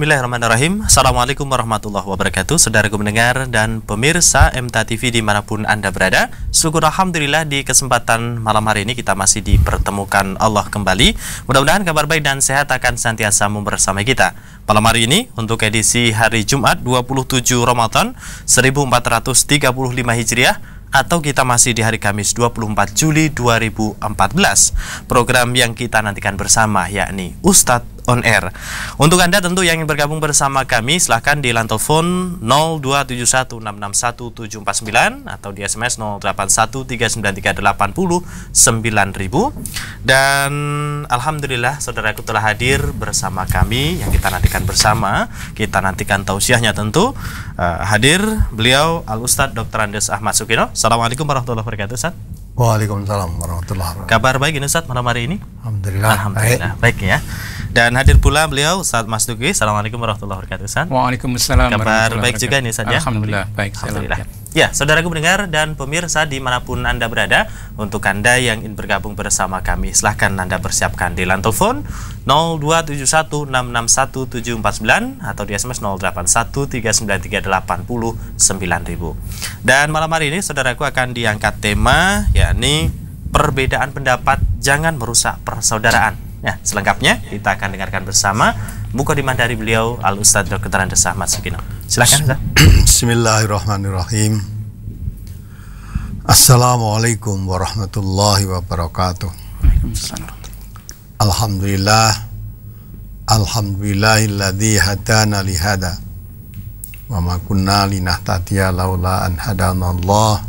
Bismillahirrahmanirrahim Assalamualaikum warahmatullahi wabarakatuh Saudara mendengar dan pemirsa MTA TV dimanapun Anda berada Syukur Alhamdulillah di kesempatan malam hari ini kita masih dipertemukan Allah kembali Mudah-mudahan kabar baik dan sehat akan senantiasa membersamai kita Malam hari ini untuk edisi hari Jumat 27 Ramadan 1435 Hijriah atau kita masih di hari Kamis 24 Juli 2014. Program yang kita nantikan bersama yakni Ustadz on air. Untuk Anda tentu yang ingin bergabung bersama kami silahkan di lantofon 0271661749 atau di SMS 081393809000 dan alhamdulillah saudaraku telah hadir bersama kami yang kita nantikan bersama, kita nantikan tausiahnya tentu. Uh, hadir beliau Al Ustadz Dr. Andes Ahmad Sukino. Assalamualaikum warahmatullahi wabarakatuh, Ustaz. Waalaikumsalam warahmatullahi wabarakatuh. Kabar baik ini Ustaz malam hari ini? Alhamdulillah. Alhamdulillah. Baik, baik ya. Dan hadir pula beliau Ustaz Mas Duki. Assalamualaikum warahmatullahi wabarakatuh. Ustaz. Waalaikumsalam. Kabar baik juga nih Ustaz ya. Alhamdulillah baik. Alhamdulillah. Ya, saudaraku mendengar dan pemirsa dimanapun Anda berada, untuk Anda yang ingin bergabung bersama kami, silahkan Anda persiapkan di telepon 02716617499 atau di SMS 081393809000. Dan malam hari ini saudaraku akan diangkat tema yakni perbedaan pendapat jangan merusak persaudaraan. Nah, selengkapnya kita akan dengarkan bersama mukadimah dari beliau Al Ustaz Dr. Andes Ahmad Sugino. Silakan. Ustaz. Bismillahirrahmanirrahim. Assalamualaikum warahmatullahi wabarakatuh. Alhamdulillah Alhamdulillahilladzi hadana li hada wa ma kunna linahtadiya laula an hadanallah.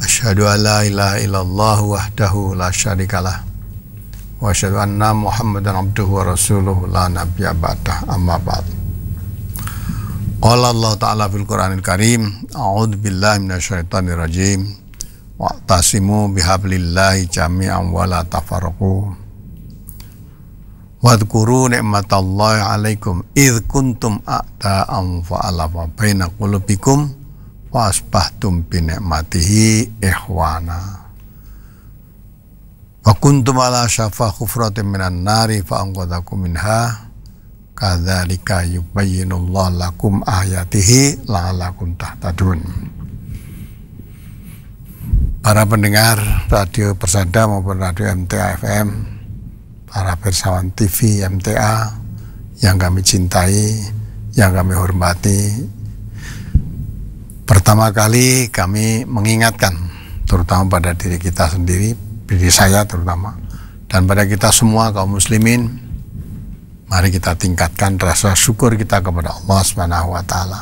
Asyhadu an la ilaha illallah wahdahu la syarikalah wa asyhadu anna muhammadan abduhu wa rasuluh la nabiyya ba'dah ta'ala fil qur'anil karim a'udzu billahi minasyaitonir rajim wa tasimu bihablillahi jami'an wa la tafarraqu wa id kuntum a'ta'an fa'alafa baina qulubikum wa asbahtum bi ni'matihi ikhwana Wa kuntum ala syafa khufratin minan nari fa'angkotakum minha kadzalika yubayyinullah lakum ayatihi la'alakum tahtadun. Para pendengar Radio Persada maupun Radio MTA FM, para persawan TV MTA yang kami cintai, yang kami hormati. Pertama kali kami mengingatkan terutama pada diri kita sendiri diri saya terutama dan pada kita semua kaum muslimin mari kita tingkatkan rasa syukur kita kepada Allah Subhanahu wa taala.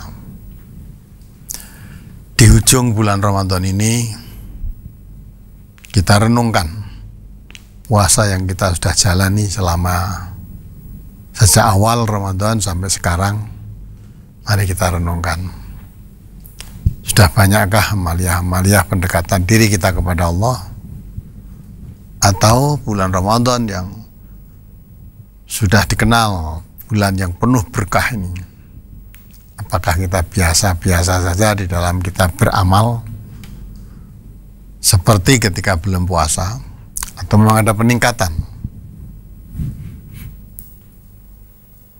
Di ujung bulan Ramadan ini kita renungkan puasa yang kita sudah jalani selama sejak awal Ramadan sampai sekarang mari kita renungkan sudah banyakkah amaliah-amaliah pendekatan diri kita kepada Allah atau bulan Ramadan yang sudah dikenal bulan yang penuh berkah ini apakah kita biasa-biasa saja di dalam kita beramal seperti ketika belum puasa atau memang ada peningkatan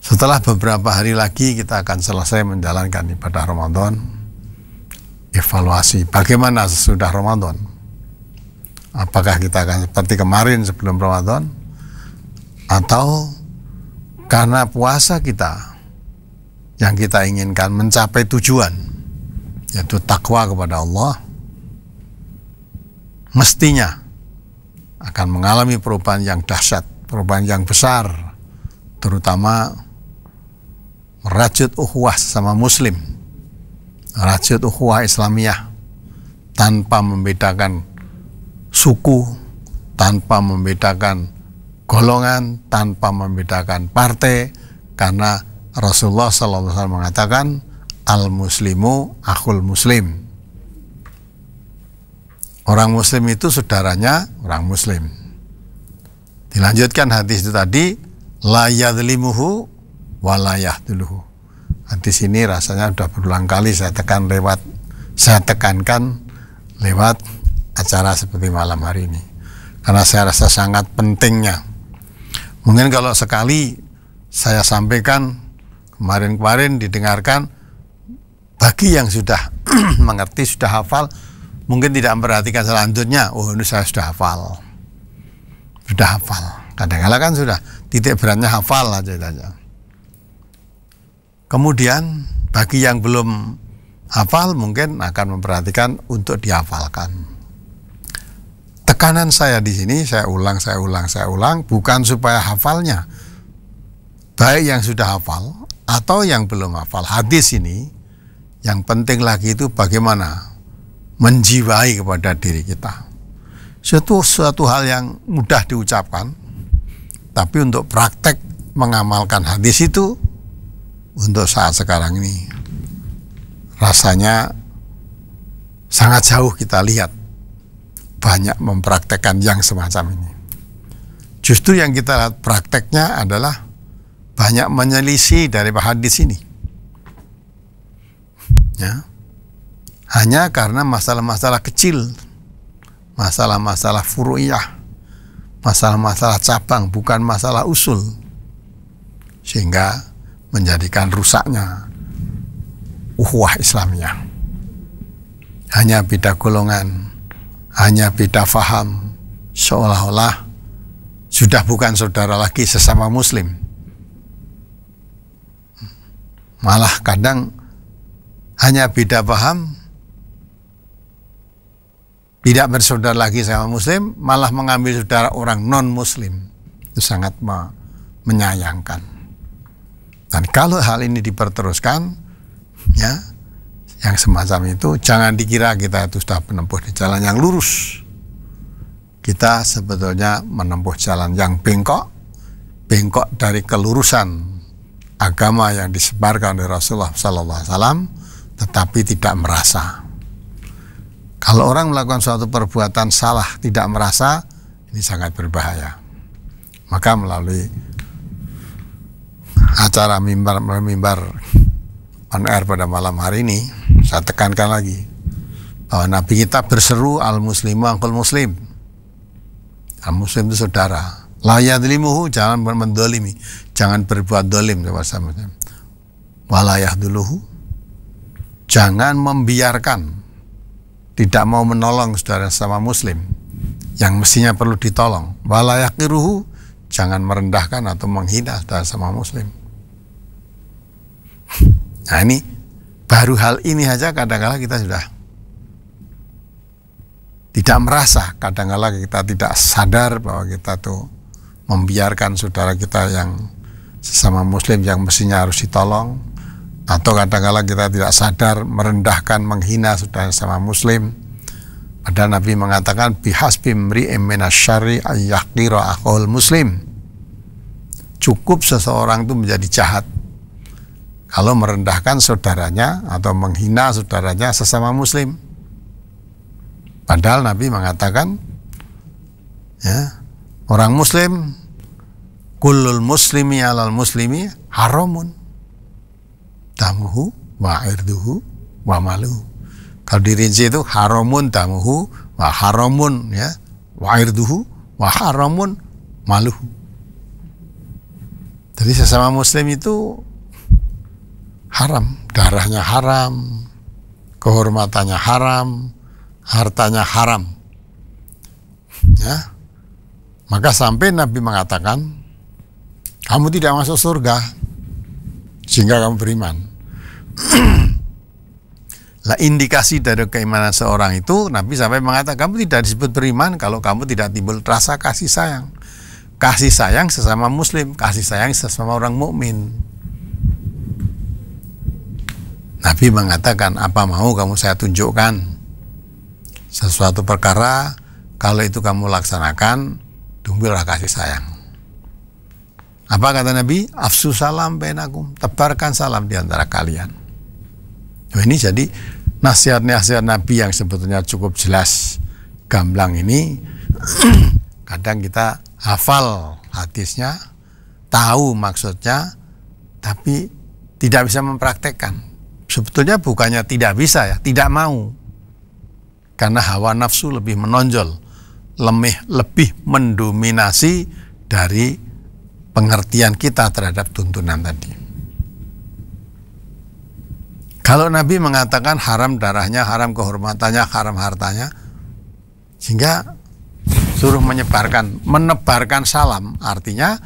setelah beberapa hari lagi kita akan selesai menjalankan ibadah Ramadan evaluasi bagaimana sesudah Ramadan Apakah kita akan seperti kemarin sebelum Ramadan atau karena puasa kita yang kita inginkan mencapai tujuan yaitu takwa kepada Allah mestinya akan mengalami perubahan yang dahsyat, perubahan yang besar terutama merajut uhwah sama muslim rajut uhwah Islamiyah tanpa membedakan suku, tanpa membedakan golongan, tanpa membedakan partai, karena Rasulullah SAW mengatakan al-muslimu akul muslim. Orang muslim itu saudaranya orang muslim. Dilanjutkan hadis itu tadi la yadlimuhu wa la yahduluhu. Hadis ini rasanya sudah berulang kali saya tekan lewat saya tekankan lewat acara seperti malam hari ini karena saya rasa sangat pentingnya mungkin kalau sekali saya sampaikan kemarin-kemarin didengarkan bagi yang sudah mengerti sudah hafal mungkin tidak memperhatikan selanjutnya oh ini saya sudah hafal sudah hafal kadang-kala kan sudah titik beratnya hafal aja saja kemudian bagi yang belum hafal mungkin akan memperhatikan untuk dihafalkan Tekanan saya di sini, saya ulang, saya ulang, saya ulang, bukan supaya hafalnya. Baik yang sudah hafal atau yang belum hafal hadis ini, yang penting lagi itu bagaimana menjiwai kepada diri kita. Suatu suatu hal yang mudah diucapkan, tapi untuk praktek mengamalkan hadis itu untuk saat sekarang ini rasanya sangat jauh kita lihat banyak mempraktekkan yang semacam ini. Justru yang kita lihat prakteknya adalah banyak menyelisih dari hadis ini. Ya. Hanya karena masalah-masalah kecil, masalah-masalah furu'iyah, masalah-masalah cabang, bukan masalah usul. Sehingga menjadikan rusaknya uhwah Islamnya. Hanya beda golongan hanya beda faham seolah-olah sudah bukan saudara lagi sesama muslim malah kadang hanya beda paham tidak bersaudara lagi sama muslim malah mengambil saudara orang non muslim itu sangat menyayangkan dan kalau hal ini diperteruskan ya yang semacam itu jangan dikira kita itu sudah menempuh di jalan yang lurus kita sebetulnya menempuh jalan yang bengkok bengkok dari kelurusan agama yang disebarkan oleh Rasulullah Sallallahu Alaihi Wasallam tetapi tidak merasa kalau orang melakukan suatu perbuatan salah tidak merasa ini sangat berbahaya maka melalui acara mimbar mimbar on air pada malam hari ini saya tekankan lagi bahwa Nabi kita berseru al muslimu angkul muslim. Al muslim itu saudara. Layadlimuhu jangan mendolimi, jangan berbuat dolim ya, sama sama. Walayah duluhu jangan membiarkan tidak mau menolong saudara sama muslim yang mestinya perlu ditolong walayah kiruhu jangan merendahkan atau menghina saudara sama muslim nah ini baru hal ini saja kadangkala kala kita sudah tidak merasa kadangkala kala kita tidak sadar bahwa kita tuh membiarkan saudara kita yang sesama muslim yang mestinya harus ditolong atau kadangkala kala kita tidak sadar merendahkan menghina saudara sesama muslim Ada Nabi mengatakan bihasbi mri'im minasyari ayyaqira akhul muslim cukup seseorang itu menjadi jahat kalau merendahkan saudaranya atau menghina saudaranya sesama muslim. Padahal Nabi mengatakan ya, orang muslim kullul muslimi alal muslimi haramun tamuhu wa irduhu wa maluhu. Kalau dirinci itu haramun tamuhu wa haramun ya wa irduhu wa haramun maluhu. Jadi sesama muslim itu haram, darahnya haram, kehormatannya haram, hartanya haram. Ya. Maka sampai Nabi mengatakan, kamu tidak masuk surga sehingga kamu beriman. Lah indikasi dari keimanan seorang itu Nabi sampai mengatakan kamu tidak disebut beriman kalau kamu tidak timbul rasa kasih sayang. Kasih sayang sesama muslim, kasih sayang sesama orang mukmin. Nabi mengatakan, apa mau kamu saya tunjukkan? Sesuatu perkara, kalau itu kamu laksanakan, tunggulah kasih sayang. Apa kata Nabi? Afsu salam benakum. Tebarkan salam di antara kalian. Nah, ini jadi nasihat-nasihat Nabi yang sebetulnya cukup jelas gamblang ini kadang kita hafal hadisnya, tahu maksudnya, tapi tidak bisa mempraktekkan sebetulnya bukannya tidak bisa ya, tidak mau. Karena hawa nafsu lebih menonjol, lebih, lebih mendominasi dari pengertian kita terhadap tuntunan tadi. Kalau Nabi mengatakan haram darahnya, haram kehormatannya, haram hartanya, sehingga suruh menyebarkan, menebarkan salam, artinya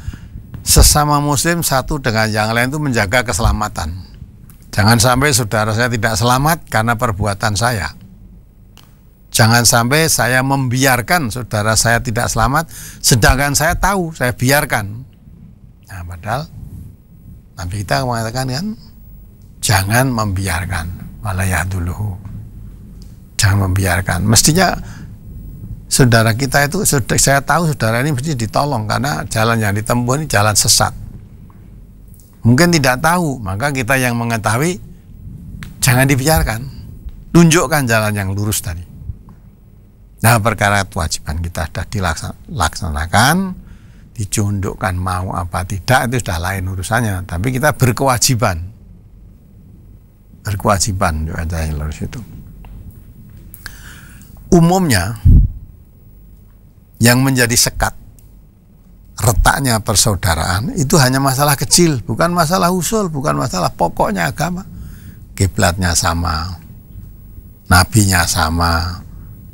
sesama muslim satu dengan yang lain itu menjaga keselamatan. Jangan sampai saudara saya tidak selamat karena perbuatan saya. Jangan sampai saya membiarkan saudara saya tidak selamat, sedangkan saya tahu saya biarkan. Nah, padahal nanti kita mengatakan kan, jangan membiarkan dulu, Jangan membiarkan. Mestinya saudara kita itu, saya tahu saudara ini mesti ditolong karena jalan yang ditempuh ini jalan sesat mungkin tidak tahu, maka kita yang mengetahui jangan dibiarkan. Tunjukkan jalan yang lurus tadi. Nah, perkara kewajiban kita sudah dilaksanakan, dicundukkan mau apa tidak itu sudah lain urusannya, tapi kita berkewajiban. Berkewajiban juga jalan lurus itu. Umumnya yang menjadi sekat retaknya persaudaraan itu hanya masalah kecil, bukan masalah usul, bukan masalah pokoknya agama. Kiblatnya sama, nabinya sama,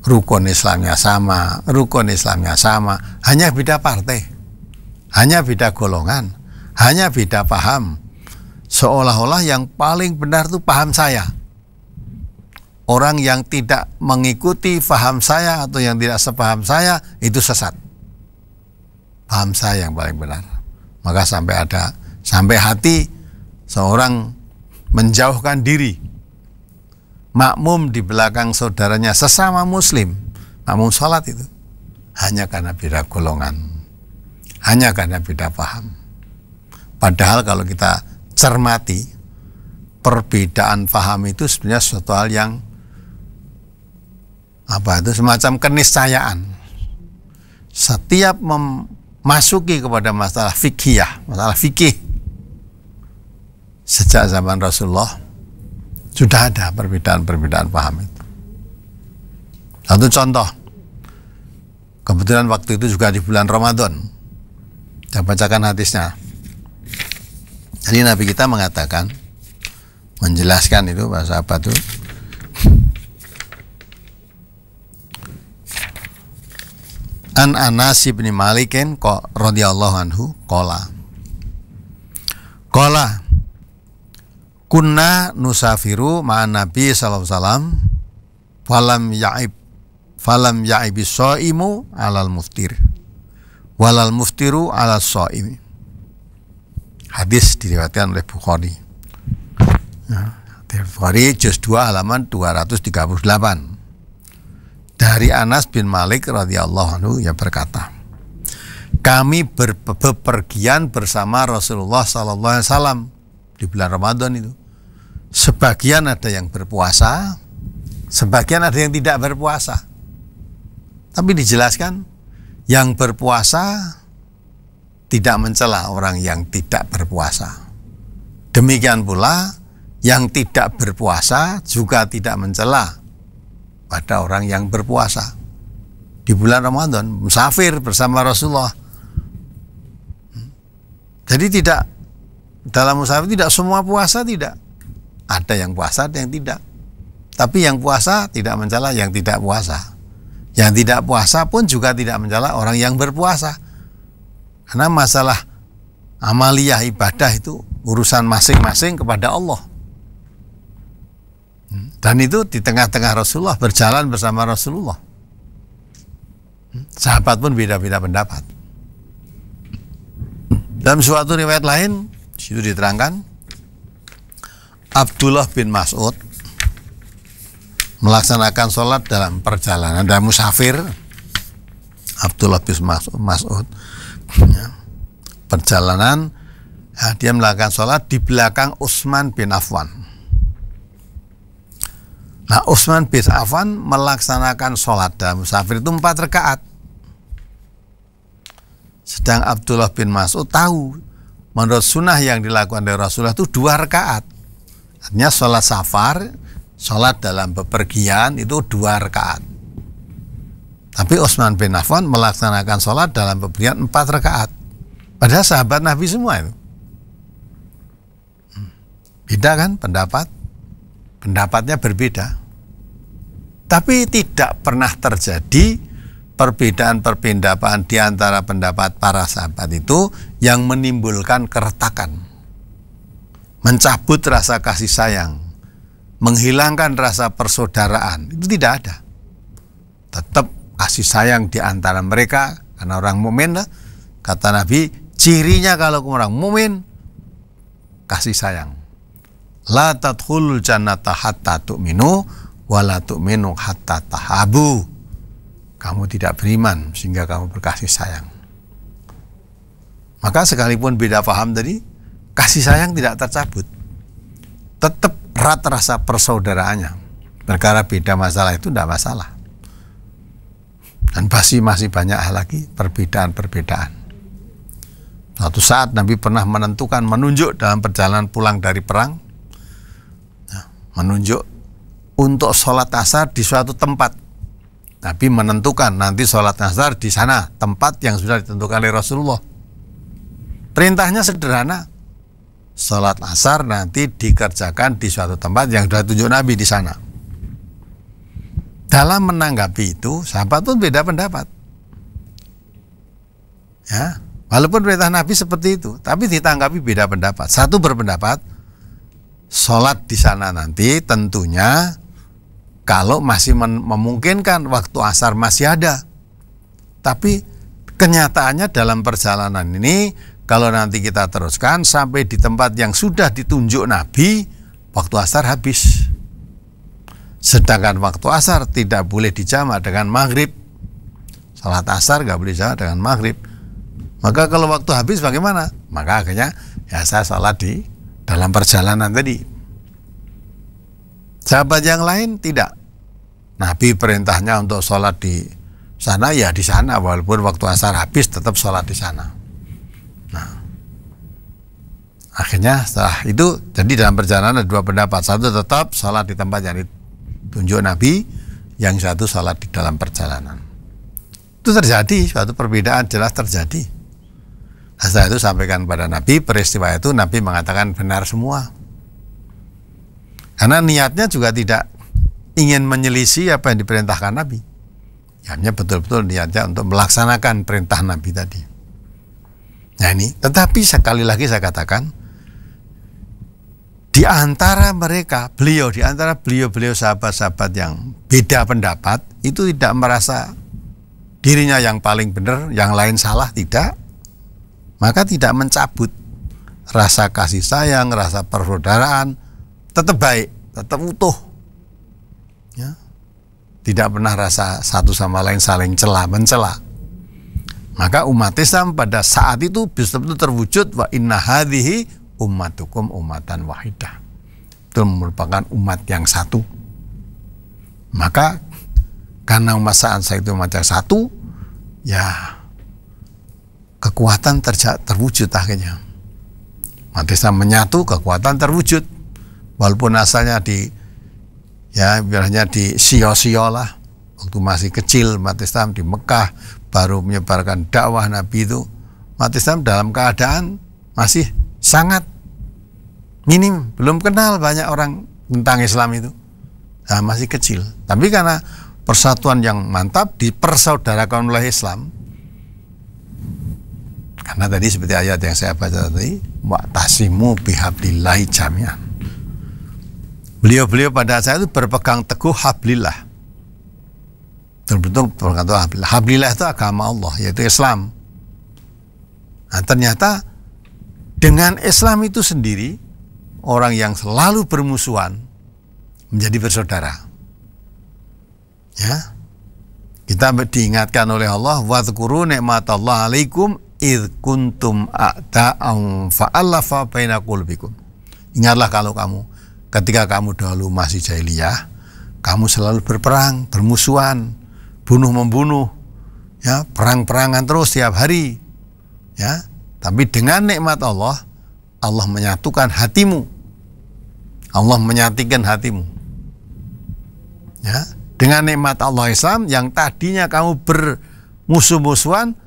rukun Islamnya sama, rukun Islamnya sama, hanya beda partai, hanya beda golongan, hanya beda paham. Seolah-olah yang paling benar itu paham saya. Orang yang tidak mengikuti paham saya atau yang tidak sepaham saya itu sesat paham saya yang paling benar. Maka sampai ada sampai hati seorang menjauhkan diri makmum di belakang saudaranya sesama muslim makmum salat itu hanya karena beda golongan hanya karena beda paham padahal kalau kita cermati perbedaan paham itu sebenarnya suatu hal yang apa itu semacam keniscayaan setiap masuki kepada masalah fikih masalah fikih. Sejak zaman Rasulullah sudah ada perbedaan-perbedaan paham itu. Satu contoh, kebetulan waktu itu juga di bulan Ramadan. Saya bacakan hadisnya. Jadi Nabi kita mengatakan, menjelaskan itu bahasa apa tuh? An Anas bin Malikin kok radhiyallahu anhu kola. Kola kunna nusafiru ma'an Nabi sallallahu alaihi wasallam falam ya'ib falam ya'ibis shaimu alal muftir walal muftiru alal so'im hadis diriwayatkan oleh Bukhari Ya, Bukhari juz 2 halaman 238 dari Anas bin Malik radhiyallahu anhu ya berkata, kami ber bepergian bersama Rasulullah sallallahu alaihi wasallam di bulan Ramadan itu. Sebagian ada yang berpuasa, sebagian ada yang tidak berpuasa. Tapi dijelaskan yang berpuasa tidak mencela orang yang tidak berpuasa. Demikian pula yang tidak berpuasa juga tidak mencela pada orang yang berpuasa. Di bulan Ramadan, musafir bersama Rasulullah. Jadi tidak dalam musafir tidak semua puasa tidak. Ada yang puasa, ada yang tidak. Tapi yang puasa tidak mencela yang tidak puasa. Yang tidak puasa pun juga tidak mencela orang yang berpuasa. Karena masalah amaliyah ibadah itu urusan masing-masing kepada Allah. Dan itu di tengah-tengah Rasulullah berjalan bersama Rasulullah. Hmm, sahabat pun beda-beda pendapat. Dalam suatu riwayat lain, situ diterangkan Abdullah bin Mas'ud melaksanakan sholat dalam perjalanan dan musafir Abdullah bin Mas'ud, ya, perjalanan ya, dia melakukan sholat di belakang Utsman bin Affan Nah Utsman bin Affan melaksanakan sholat dalam musafir itu empat rekaat. Sedang Abdullah bin Mas'ud tahu menurut sunnah yang dilakukan oleh Rasulullah itu dua rekaat. Artinya sholat safar, sholat dalam bepergian itu dua rekaat. Tapi Utsman bin Affan melaksanakan sholat dalam bepergian empat rekaat. Padahal sahabat Nabi semua itu. Hmm. Beda kan pendapat? Pendapatnya berbeda. Tapi tidak pernah terjadi perbedaan-perbedaan di antara pendapat para sahabat itu yang menimbulkan keretakan. Mencabut rasa kasih sayang, menghilangkan rasa persaudaraan, itu tidak ada. Tetap kasih sayang di antara mereka karena orang mukmin kata Nabi cirinya kalau orang mukmin kasih sayang. La tadkhulul jannata hatta tu'minu wala tu'minu hatta tahabu. Kamu tidak beriman sehingga kamu berkasih sayang. Maka sekalipun beda paham tadi, kasih sayang tidak tercabut. Tetap erat rasa persaudaraannya. Perkara beda masalah itu tidak masalah. Dan pasti masih banyak hal lagi perbedaan-perbedaan. Suatu saat Nabi pernah menentukan menunjuk dalam perjalanan pulang dari perang, nah, menunjuk untuk sholat asar di suatu tempat. Nabi menentukan nanti sholat asar di sana, tempat yang sudah ditentukan oleh Rasulullah. Perintahnya sederhana, sholat asar nanti dikerjakan di suatu tempat yang sudah tunjuk Nabi di sana. Dalam menanggapi itu, sahabat pun beda pendapat. Ya, walaupun perintah Nabi seperti itu, tapi ditanggapi beda pendapat. Satu berpendapat, sholat di sana nanti tentunya kalau masih memungkinkan waktu asar masih ada. Tapi kenyataannya dalam perjalanan ini kalau nanti kita teruskan sampai di tempat yang sudah ditunjuk Nabi, waktu asar habis. Sedangkan waktu asar tidak boleh dijamak dengan maghrib. sholat asar nggak boleh dijamak dengan maghrib. Maka kalau waktu habis bagaimana? Maka akhirnya ya saya sholat di dalam perjalanan tadi. Sahabat yang lain tidak. Nabi perintahnya untuk sholat di sana ya di sana walaupun waktu asar habis tetap sholat di sana. Nah, akhirnya setelah itu jadi dalam perjalanan ada dua pendapat satu tetap sholat di tempat yang ditunjuk Nabi yang satu sholat di dalam perjalanan itu terjadi suatu perbedaan jelas terjadi setelah itu sampaikan pada Nabi peristiwa itu Nabi mengatakan benar semua. Karena niatnya juga tidak ingin menyelisih apa yang diperintahkan Nabi. Ya, hanya betul-betul niatnya untuk melaksanakan perintah Nabi tadi. Nah ini, tetapi sekali lagi saya katakan, di antara mereka, beliau, di antara beliau-beliau sahabat-sahabat yang beda pendapat, itu tidak merasa dirinya yang paling benar, yang lain salah, tidak maka tidak mencabut rasa kasih sayang, rasa persaudaraan tetap baik, tetap utuh. Ya. Tidak pernah rasa satu sama lain saling celah mencela. Maka umat Islam pada saat itu bisa betul terwujud wa inna hadhihi ummatukum umatan wahidah. Itu merupakan umat yang satu. Maka karena umat saat itu umat yang satu, ya kekuatan ter terwujud akhirnya. Sam menyatu, kekuatan terwujud. Walaupun asalnya di ya biarnya di sio-sio lah waktu masih kecil Mati Islam di Mekah baru menyebarkan dakwah Nabi itu Mati Islam dalam keadaan masih sangat minim belum kenal banyak orang tentang Islam itu nah, masih kecil tapi karena persatuan yang mantap dipersaudarakan oleh Islam karena tadi seperti ayat yang saya baca tadi, waktasimu bihablillahi jamia. Beliau-beliau pada saat itu berpegang teguh hablillah. terbentuk berpegang teguh hablillah. Hablillah itu agama Allah, yaitu Islam. Nah, ternyata dengan Islam itu sendiri, orang yang selalu bermusuhan menjadi bersaudara. Ya, kita diingatkan oleh Allah wa dzkuru nikmatallah alaikum id kuntum a'da'an fa'alafa baina kulbikum. Ingatlah kalau kamu ketika kamu dahulu masih jahiliyah, kamu selalu berperang, bermusuhan, bunuh membunuh, ya, perang-perangan terus setiap hari. Ya, tapi dengan nikmat Allah, Allah menyatukan hatimu. Allah menyatikan hatimu. Ya, dengan nikmat Allah Islam yang tadinya kamu bermusuh-musuhan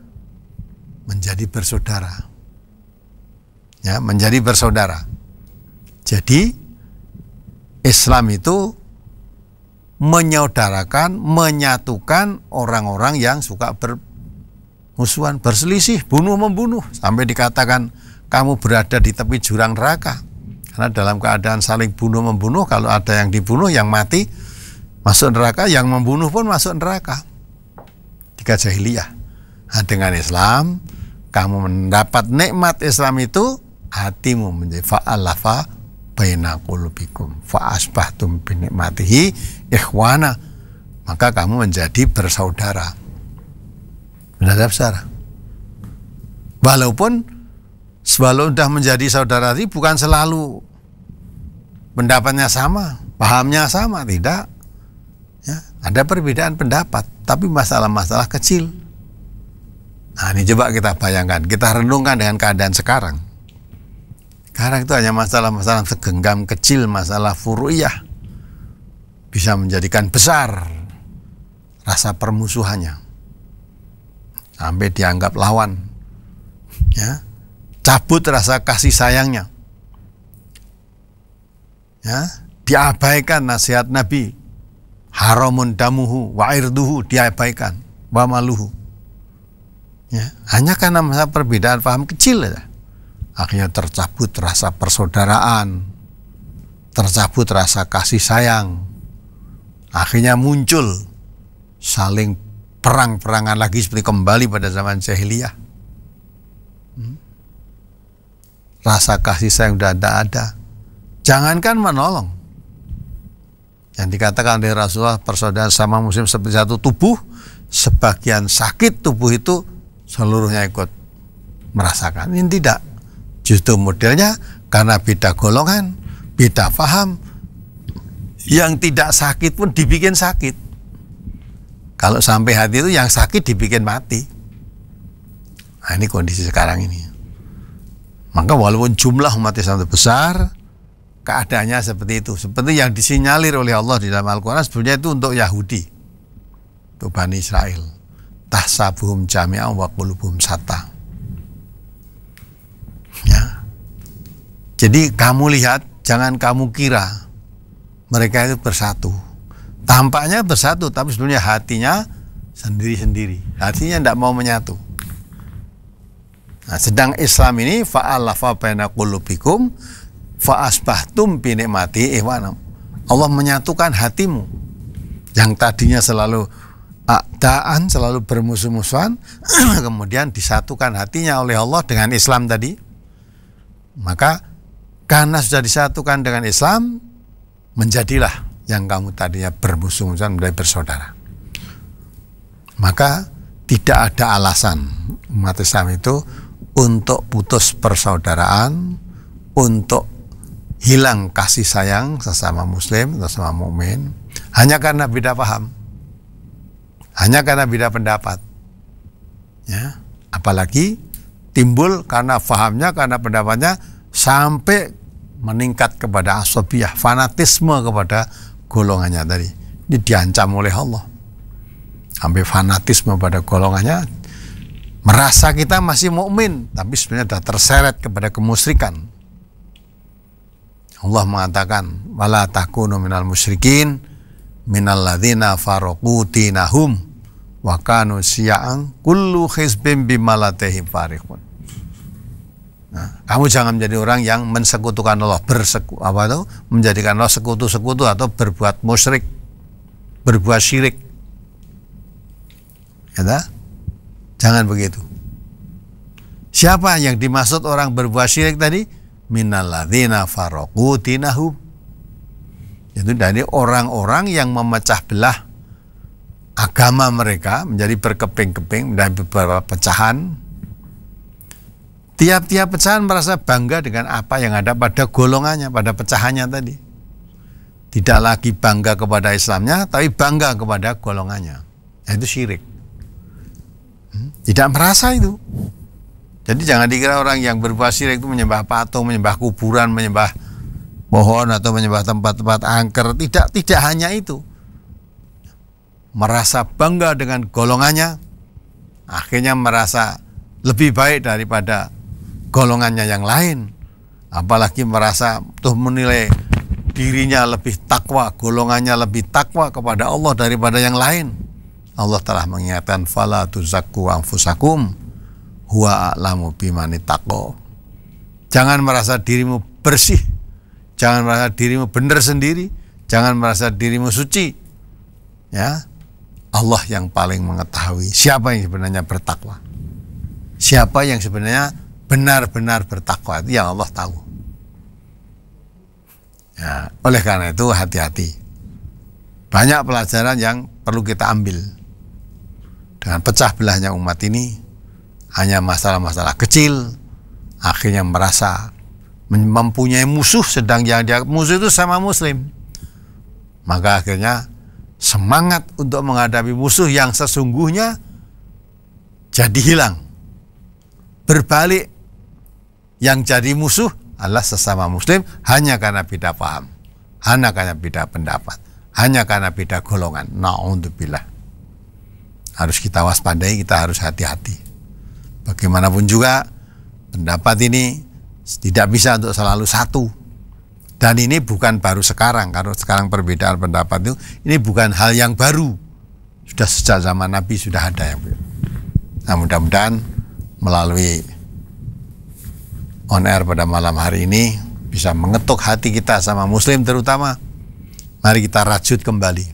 menjadi bersaudara. Ya, menjadi bersaudara. Jadi Islam itu menyaudarakan, menyatukan orang-orang yang suka bermusuhan, berselisih, bunuh membunuh sampai dikatakan kamu berada di tepi jurang neraka. Karena dalam keadaan saling bunuh membunuh, kalau ada yang dibunuh yang mati masuk neraka, yang membunuh pun masuk neraka. Tiga jahiliyah. Nah, dengan Islam kamu mendapat nikmat Islam itu hatimu menjadi fa'alafa bainakulubikum fa'asbahtum binikmatihi ikhwana maka kamu menjadi bersaudara benar besar walaupun sebelum sudah menjadi saudara ini bukan selalu pendapatnya sama pahamnya sama tidak ya ada perbedaan pendapat tapi masalah-masalah kecil Nah ini coba kita bayangkan, kita renungkan dengan keadaan sekarang. Sekarang itu hanya masalah-masalah segenggam kecil, masalah furu'iyah. Bisa menjadikan besar rasa permusuhannya. Sampai dianggap lawan. Ya, cabut rasa kasih sayangnya. Ya, diabaikan nasihat Nabi. Haramun damuhu wa irduhu diabaikan wa maluhu Ya, hanya karena masa perbedaan paham kecil ya. Akhirnya tercabut rasa persaudaraan, tercabut rasa kasih sayang. Akhirnya muncul saling perang-perangan lagi seperti kembali pada zaman jahiliyah. Hmm? Rasa kasih sayang sudah ada ada. Jangankan menolong. Yang dikatakan oleh Rasulullah persaudaraan sama muslim seperti satu tubuh, sebagian sakit tubuh itu seluruhnya ikut merasakan. Ini tidak. Justru modelnya karena beda golongan, beda paham, yang tidak sakit pun dibikin sakit. Kalau sampai hati itu yang sakit dibikin mati. Nah, ini kondisi sekarang ini. Maka walaupun jumlah umat Islam itu besar, keadaannya seperti itu. Seperti yang disinyalir oleh Allah di dalam Al-Quran sebenarnya itu untuk Yahudi, untuk Bani Israel tahsabuhum jami'an wa qulubuhum sata. Ya. Jadi kamu lihat, jangan kamu kira mereka itu bersatu. Tampaknya bersatu, tapi sebenarnya hatinya sendiri-sendiri. Hatinya tidak mau menyatu. Nah, sedang Islam ini fa'alafa baina qulubikum fa'asbahtum bi nikmati ihwanam. Allah menyatukan hatimu yang tadinya selalu daan selalu bermusuh-musuhan kemudian disatukan hatinya oleh Allah dengan Islam tadi maka karena sudah disatukan dengan Islam menjadilah yang kamu tadinya bermusuh-musuhan menjadi bersaudara maka tidak ada alasan umat Islam itu untuk putus persaudaraan untuk hilang kasih sayang sesama muslim sesama mukmin hanya karena beda paham hanya karena beda pendapat. Ya, apalagi timbul karena fahamnya, karena pendapatnya sampai meningkat kepada asobiah, fanatisme kepada golongannya tadi. Ini diancam oleh Allah. Sampai fanatisme pada golongannya merasa kita masih mukmin tapi sebenarnya sudah terseret kepada kemusrikan. Allah mengatakan wala takunu minal musyrikin minal ladzina faraqu dinahum wa kanu syi'an kullu hizbin bimalatihim farihun. Nah, kamu jangan menjadi orang yang mensekutukan Allah, berseku apa itu? Menjadikan Allah sekutu-sekutu atau berbuat musyrik, berbuat syirik. Ya Jangan begitu. Siapa yang dimaksud orang berbuat syirik tadi? Minalladzina faroku dinahum. Itu dari orang-orang yang memecah belah agama mereka menjadi berkeping-keping dan beberapa pecahan. Tiap-tiap pecahan merasa bangga dengan apa yang ada pada golongannya, pada pecahannya tadi. Tidak lagi bangga kepada Islamnya, tapi bangga kepada golongannya. Nah, itu syirik. Hmm? Tidak merasa itu. Jadi jangan dikira orang yang berbuat syirik itu menyembah patung, menyembah kuburan, menyembah pohon atau menyembah tempat-tempat angker. Tidak, tidak hanya itu merasa bangga dengan golongannya, akhirnya merasa lebih baik daripada golongannya yang lain. Apalagi merasa tuh menilai dirinya lebih takwa, golongannya lebih takwa kepada Allah daripada yang lain. Allah telah mengingatkan fala tuzakku anfusakum huwa a'lamu bimani taqwa. Jangan merasa dirimu bersih, jangan merasa dirimu benar sendiri, jangan merasa dirimu suci. Ya, Allah yang paling mengetahui siapa yang sebenarnya bertakwa. Siapa yang sebenarnya benar-benar bertakwa itu yang Allah tahu. Ya, oleh karena itu hati-hati. Banyak pelajaran yang perlu kita ambil. Dengan pecah belahnya umat ini hanya masalah-masalah kecil akhirnya merasa mempunyai musuh sedang yang dia musuh itu sama muslim. Maka akhirnya semangat untuk menghadapi musuh yang sesungguhnya jadi hilang. Berbalik, yang jadi musuh adalah sesama muslim hanya karena beda paham, hanya karena beda pendapat, hanya karena beda golongan. Na'udzubillah. Harus kita waspadai, kita harus hati-hati. Bagaimanapun juga, pendapat ini tidak bisa untuk selalu satu dan ini bukan baru sekarang, kalau sekarang perbedaan pendapat itu, ini bukan hal yang baru. Sudah sejak zaman Nabi sudah ada yang Nah mudah-mudahan melalui on air pada malam hari ini bisa mengetuk hati kita sama muslim terutama. Mari kita rajut kembali.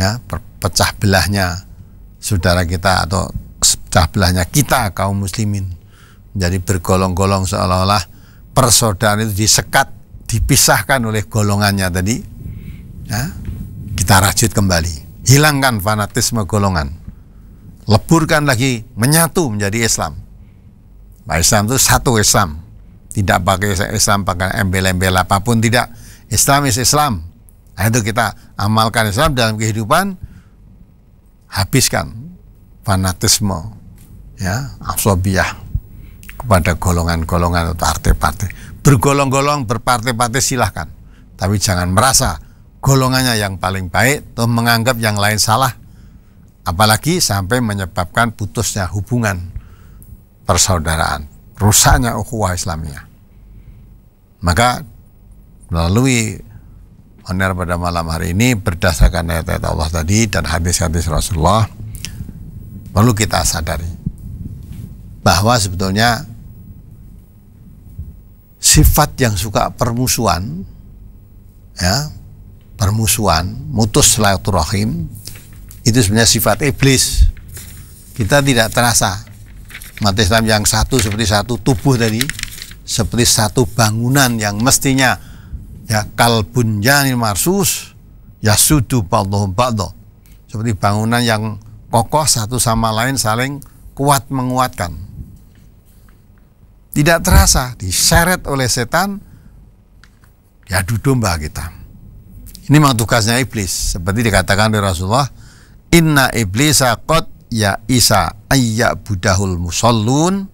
Ya, pecah belahnya saudara kita atau pecah belahnya kita kaum muslimin menjadi bergolong-golong seolah-olah persaudaraan itu disekat dipisahkan oleh golongannya tadi, ya, kita rajut kembali. Hilangkan fanatisme golongan. Leburkan lagi, menyatu menjadi Islam. Nah, Islam itu satu Islam. Tidak pakai Islam, pakai embel-embel apapun, tidak. Islam is Islam. Nah, itu kita amalkan Islam dalam kehidupan, habiskan fanatisme, ya, absobiah kepada golongan-golongan atau partai-partai bergolong-golong, berpartai-partai silahkan. Tapi jangan merasa golongannya yang paling baik atau menganggap yang lain salah. Apalagi sampai menyebabkan putusnya hubungan persaudaraan, rusaknya ukhuwah Islamiyah. Maka melalui honor pada malam hari ini berdasarkan ayat-ayat Allah tadi dan hadis-hadis Rasulullah perlu kita sadari bahwa sebetulnya sifat yang suka permusuhan ya permusuhan mutus silaturahim itu sebenarnya sifat iblis kita tidak terasa mati Islam yang satu seperti satu tubuh tadi seperti satu bangunan yang mestinya ya kalbun janil marsus ya sudu ba'dhum ba'dho seperti bangunan yang kokoh satu sama lain saling kuat menguatkan tidak terasa diseret oleh setan diadu ya domba kita. Ini memang tugasnya iblis. Seperti dikatakan oleh Rasulullah, Inna iblis qad ya isa ayya budahul musallun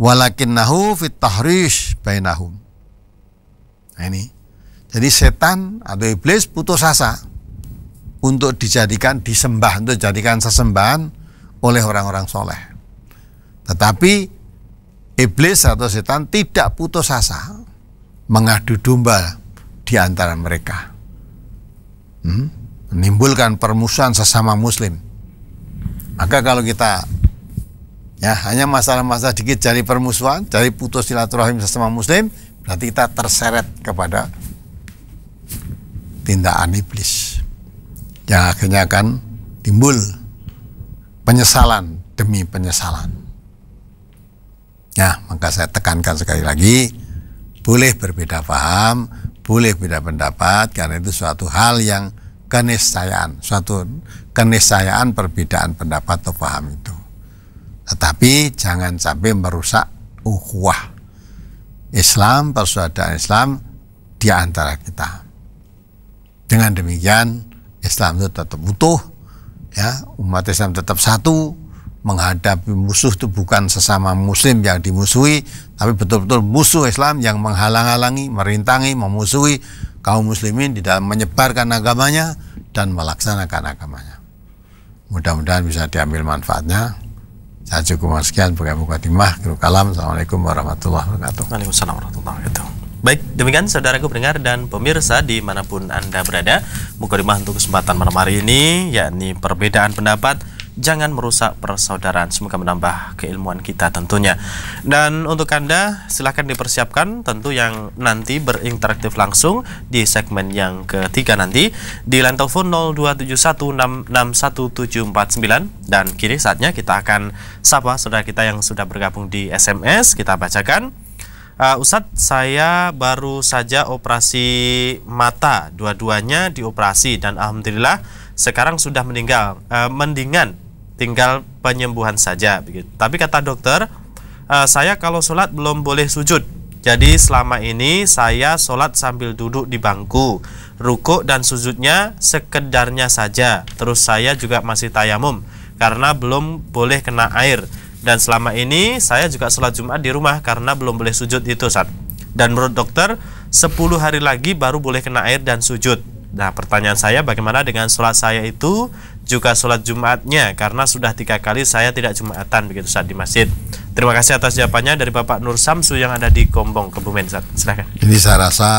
walakinnahu fit tahrish bainahum. Nah ini. Jadi setan atau iblis putus asa untuk dijadikan disembah, untuk dijadikan sesembahan oleh orang-orang soleh. Tetapi iblis atau setan tidak putus asa mengadu domba di antara mereka. Hmm? Menimbulkan permusuhan sesama muslim. Maka kalau kita ya hanya masalah-masalah dikit cari permusuhan, cari putus silaturahim sesama muslim, berarti kita terseret kepada tindakan iblis yang akhirnya akan timbul penyesalan demi penyesalan. Nah, maka saya tekankan sekali lagi, boleh berbeda paham, boleh berbeda pendapat, karena itu suatu hal yang keniscayaan, suatu keniscayaan perbedaan pendapat atau paham itu. Tetapi jangan sampai merusak ukhuwah Islam, persaudaraan Islam di antara kita. Dengan demikian, Islam itu tetap utuh, ya umat Islam tetap satu, menghadapi musuh itu bukan sesama muslim yang dimusuhi tapi betul-betul musuh Islam yang menghalang-halangi, merintangi, memusuhi kaum muslimin di dalam menyebarkan agamanya dan melaksanakan agamanya. Mudah-mudahan bisa diambil manfaatnya. Saya cukup sekian sebagai mukaddimah. Kalam. Assalamualaikum warahmatullahi wabarakatuh. Waalaikumsalam warahmatullahi wabarakatuh. Baik, demikian saudaraku pendengar dan pemirsa dimanapun Anda berada. Mukaddimah untuk kesempatan malam hari ini, yakni perbedaan pendapat jangan merusak persaudaraan. Semoga menambah keilmuan kita tentunya. Dan untuk Anda silahkan dipersiapkan tentu yang nanti berinteraktif langsung di segmen yang ketiga nanti di line telepon 02716617749 dan kini saatnya kita akan sapa saudara kita yang sudah bergabung di SMS kita bacakan. Uh, Ustadz, saya baru saja operasi mata, dua-duanya dioperasi dan alhamdulillah sekarang sudah meninggal e, mendingan tinggal penyembuhan saja begitu tapi kata dokter e, saya kalau sholat belum boleh sujud jadi selama ini saya sholat sambil duduk di bangku ruku dan sujudnya sekedarnya saja terus saya juga masih tayamum karena belum boleh kena air dan selama ini saya juga sholat Jumat di rumah karena belum boleh sujud itu saat dan menurut dokter 10 hari lagi baru boleh kena air dan sujud Nah pertanyaan saya bagaimana dengan sholat saya itu juga sholat Jumatnya karena sudah tiga kali saya tidak Jumatan begitu saat di masjid. Terima kasih atas jawabannya dari Bapak Nur Samsu yang ada di Gombong Kebumen. Silakan. Ini saya rasa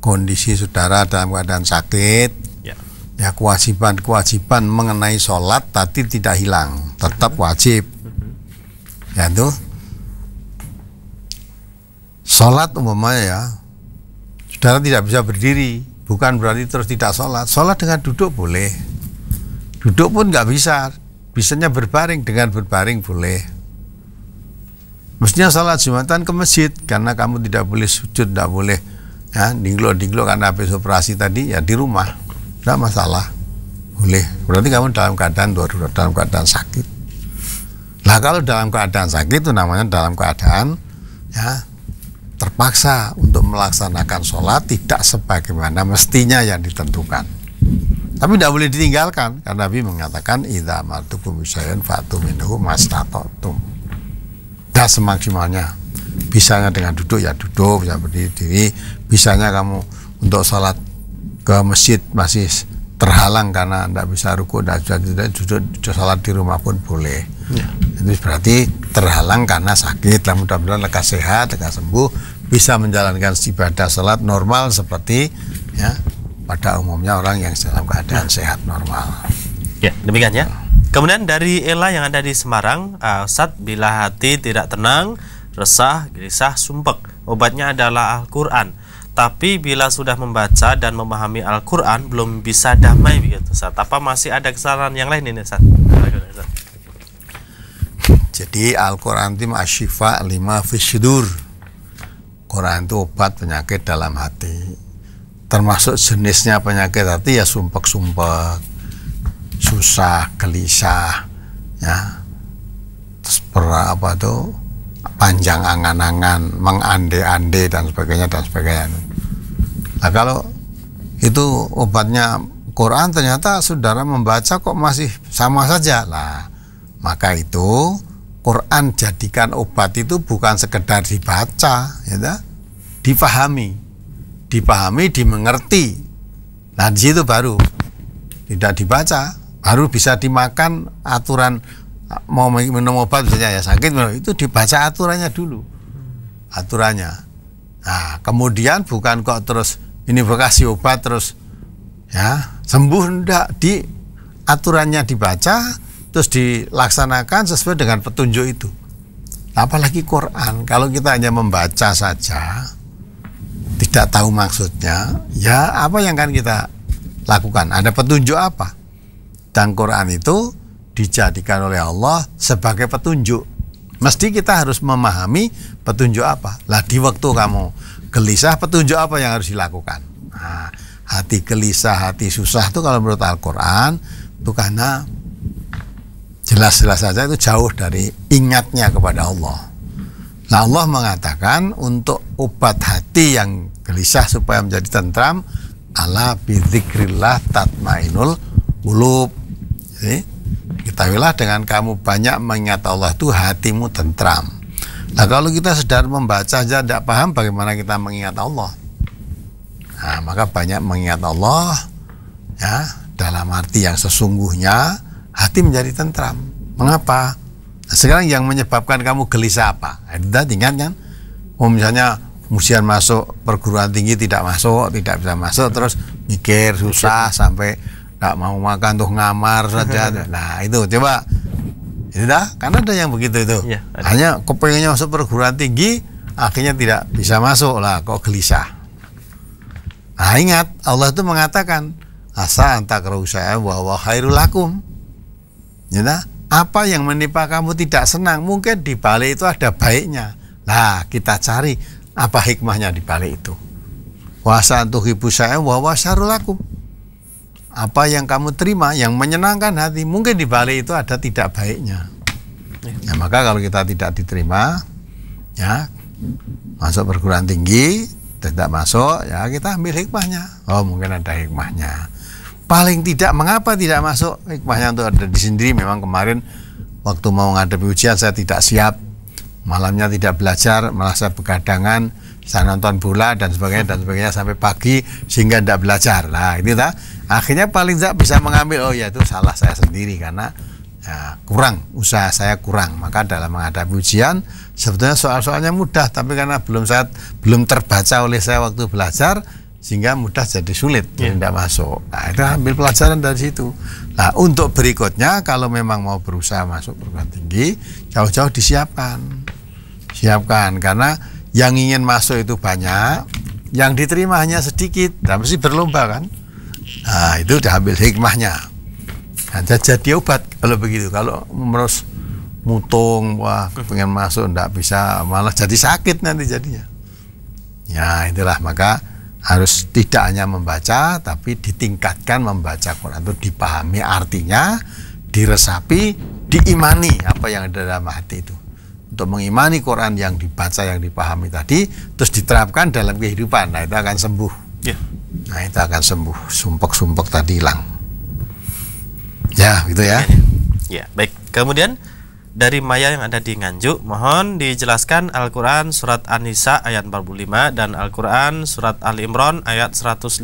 kondisi saudara dalam keadaan sakit. Ya. Ya kewajiban-kewajiban mengenai sholat tadi tidak hilang, tetap wajib. Mhm. Ya tuh. Sholat umumnya ya, saudara tidak bisa berdiri bukan berarti terus tidak sholat sholat dengan duduk boleh duduk pun nggak bisa bisanya berbaring dengan berbaring boleh mestinya sholat jumatan ke masjid karena kamu tidak boleh sujud tidak boleh ya dinglo dinglo karena habis operasi tadi ya di rumah tidak masalah boleh berarti kamu dalam keadaan darurat dalam keadaan sakit lah kalau dalam keadaan sakit itu namanya dalam keadaan ya terpaksa untuk melaksanakan sholat tidak sebagaimana mestinya yang ditentukan. Tapi tidak boleh ditinggalkan karena Nabi mengatakan idza martukum bisayan fatu minhu mastatatum. semaksimalnya bisanya dengan duduk ya duduk, bisa ya berdiri, bisanya kamu untuk sholat ke masjid masih terhalang karena anda bisa ruku dan tidak duduk sholat di rumah pun boleh ya. itu berarti terhalang karena sakit lah mudah-mudahan lekas sehat lekas sembuh bisa menjalankan ibadah salat normal seperti ya pada umumnya orang yang dalam keadaan ya. sehat normal ya demikian ya kemudian dari Ella yang ada di Semarang uh, Ustaz bila hati tidak tenang resah gelisah sumpek obatnya adalah Al-Quran tapi bila sudah membaca dan memahami Al-Quran belum bisa damai begitu Ustaz apa masih ada kesalahan yang lain ini Ustaz jadi Al-Quran itu asyifa lima fisidur Quran itu obat penyakit dalam hati termasuk jenisnya penyakit hati ya sumpek-sumpek susah gelisah ya terus apa tuh panjang angan-angan, mengande-ande dan sebagainya dan sebagainya. Nah kalau itu obatnya Quran ternyata saudara membaca kok masih sama saja lah. Maka itu Quran jadikan obat itu bukan sekedar dibaca, ya, dipahami, dipahami, dimengerti. Nah di situ baru tidak dibaca, baru bisa dimakan aturan mau minum obat misalnya ya sakit itu dibaca aturannya dulu aturannya nah kemudian bukan kok terus ini bekasi obat terus ya sembuh ndak di aturannya dibaca terus dilaksanakan sesuai dengan petunjuk itu apalagi Quran kalau kita hanya membaca saja tidak tahu maksudnya ya apa yang akan kita lakukan ada petunjuk apa dan Quran itu dijadikan oleh Allah sebagai petunjuk. Mesti kita harus memahami petunjuk apa. Lah di waktu kamu gelisah petunjuk apa yang harus dilakukan. Nah, hati gelisah, hati susah itu kalau menurut Al-Quran itu karena jelas-jelas saja itu jauh dari ingatnya kepada Allah. Nah Allah mengatakan untuk obat hati yang gelisah supaya menjadi tentram Allah bidzikrillah tatmainul ulub. Jadi ketahuilah dengan kamu banyak mengingat Allah itu hatimu tentram. Nah kalau kita sedar membaca saja tidak paham bagaimana kita mengingat Allah. Nah, maka banyak mengingat Allah ya dalam arti yang sesungguhnya hati menjadi tentram. Mengapa? Nah, sekarang yang menyebabkan kamu gelisah apa? Nah, Ada ingat kan? Oh misalnya musian masuk perguruan tinggi tidak masuk, tidak bisa masuk terus mikir susah sampai nggak mau makan tuh ngamar saja nah itu coba ya kan ada yang begitu itu ya, ada. hanya kepengennya masuk perguruan tinggi akhirnya tidak bisa masuk lah kok gelisah nah ingat Allah itu mengatakan asa antak saya bahwa khairul akum ya apa yang menimpa kamu tidak senang mungkin di balik itu ada baiknya nah kita cari apa hikmahnya di balik itu wasa ibu saya bahwa akum apa yang kamu terima yang menyenangkan hati mungkin di balik itu ada tidak baiknya ya maka kalau kita tidak diterima ya masuk perguruan tinggi tidak masuk ya kita ambil hikmahnya oh mungkin ada hikmahnya paling tidak mengapa tidak masuk hikmahnya untuk ada di sendiri memang kemarin waktu mau menghadapi ujian saya tidak siap malamnya tidak belajar malah saya begadangan saya nonton bola dan sebagainya dan sebagainya sampai pagi sehingga tidak belajar nah ini tak akhirnya paling tidak bisa mengambil oh ya itu salah saya sendiri karena ya, kurang usaha saya kurang maka dalam menghadapi ujian sebetulnya soal-soalnya mudah tapi karena belum saya belum terbaca oleh saya waktu belajar sehingga mudah jadi sulit yeah. tidak masuk nah itu ambil pelajaran dari situ nah untuk berikutnya kalau memang mau berusaha masuk perguruan tinggi jauh-jauh disiapkan siapkan karena yang ingin masuk itu banyak yang diterima hanya sedikit nah, tapi sih berlomba kan Nah, itu udah ambil hikmahnya. Nah, jadi obat kalau begitu. Kalau merus mutung, wah pengen masuk, ndak bisa, malah jadi sakit nanti jadinya. Ya, itulah maka harus tidak hanya membaca, tapi ditingkatkan membaca Quran itu dipahami artinya, diresapi, diimani apa yang ada dalam hati itu. Untuk mengimani Quran yang dibaca, yang dipahami tadi, terus diterapkan dalam kehidupan, nah itu akan sembuh. Yeah. Nah itu akan sembuh, sumpek-sumpek tadi hilang. Ya, gitu ya. Ya, baik. Kemudian dari Maya yang ada di Nganjuk, mohon dijelaskan Al-Quran Surat An-Nisa ayat 45 dan Al-Quran Surat Al Imran ayat 150.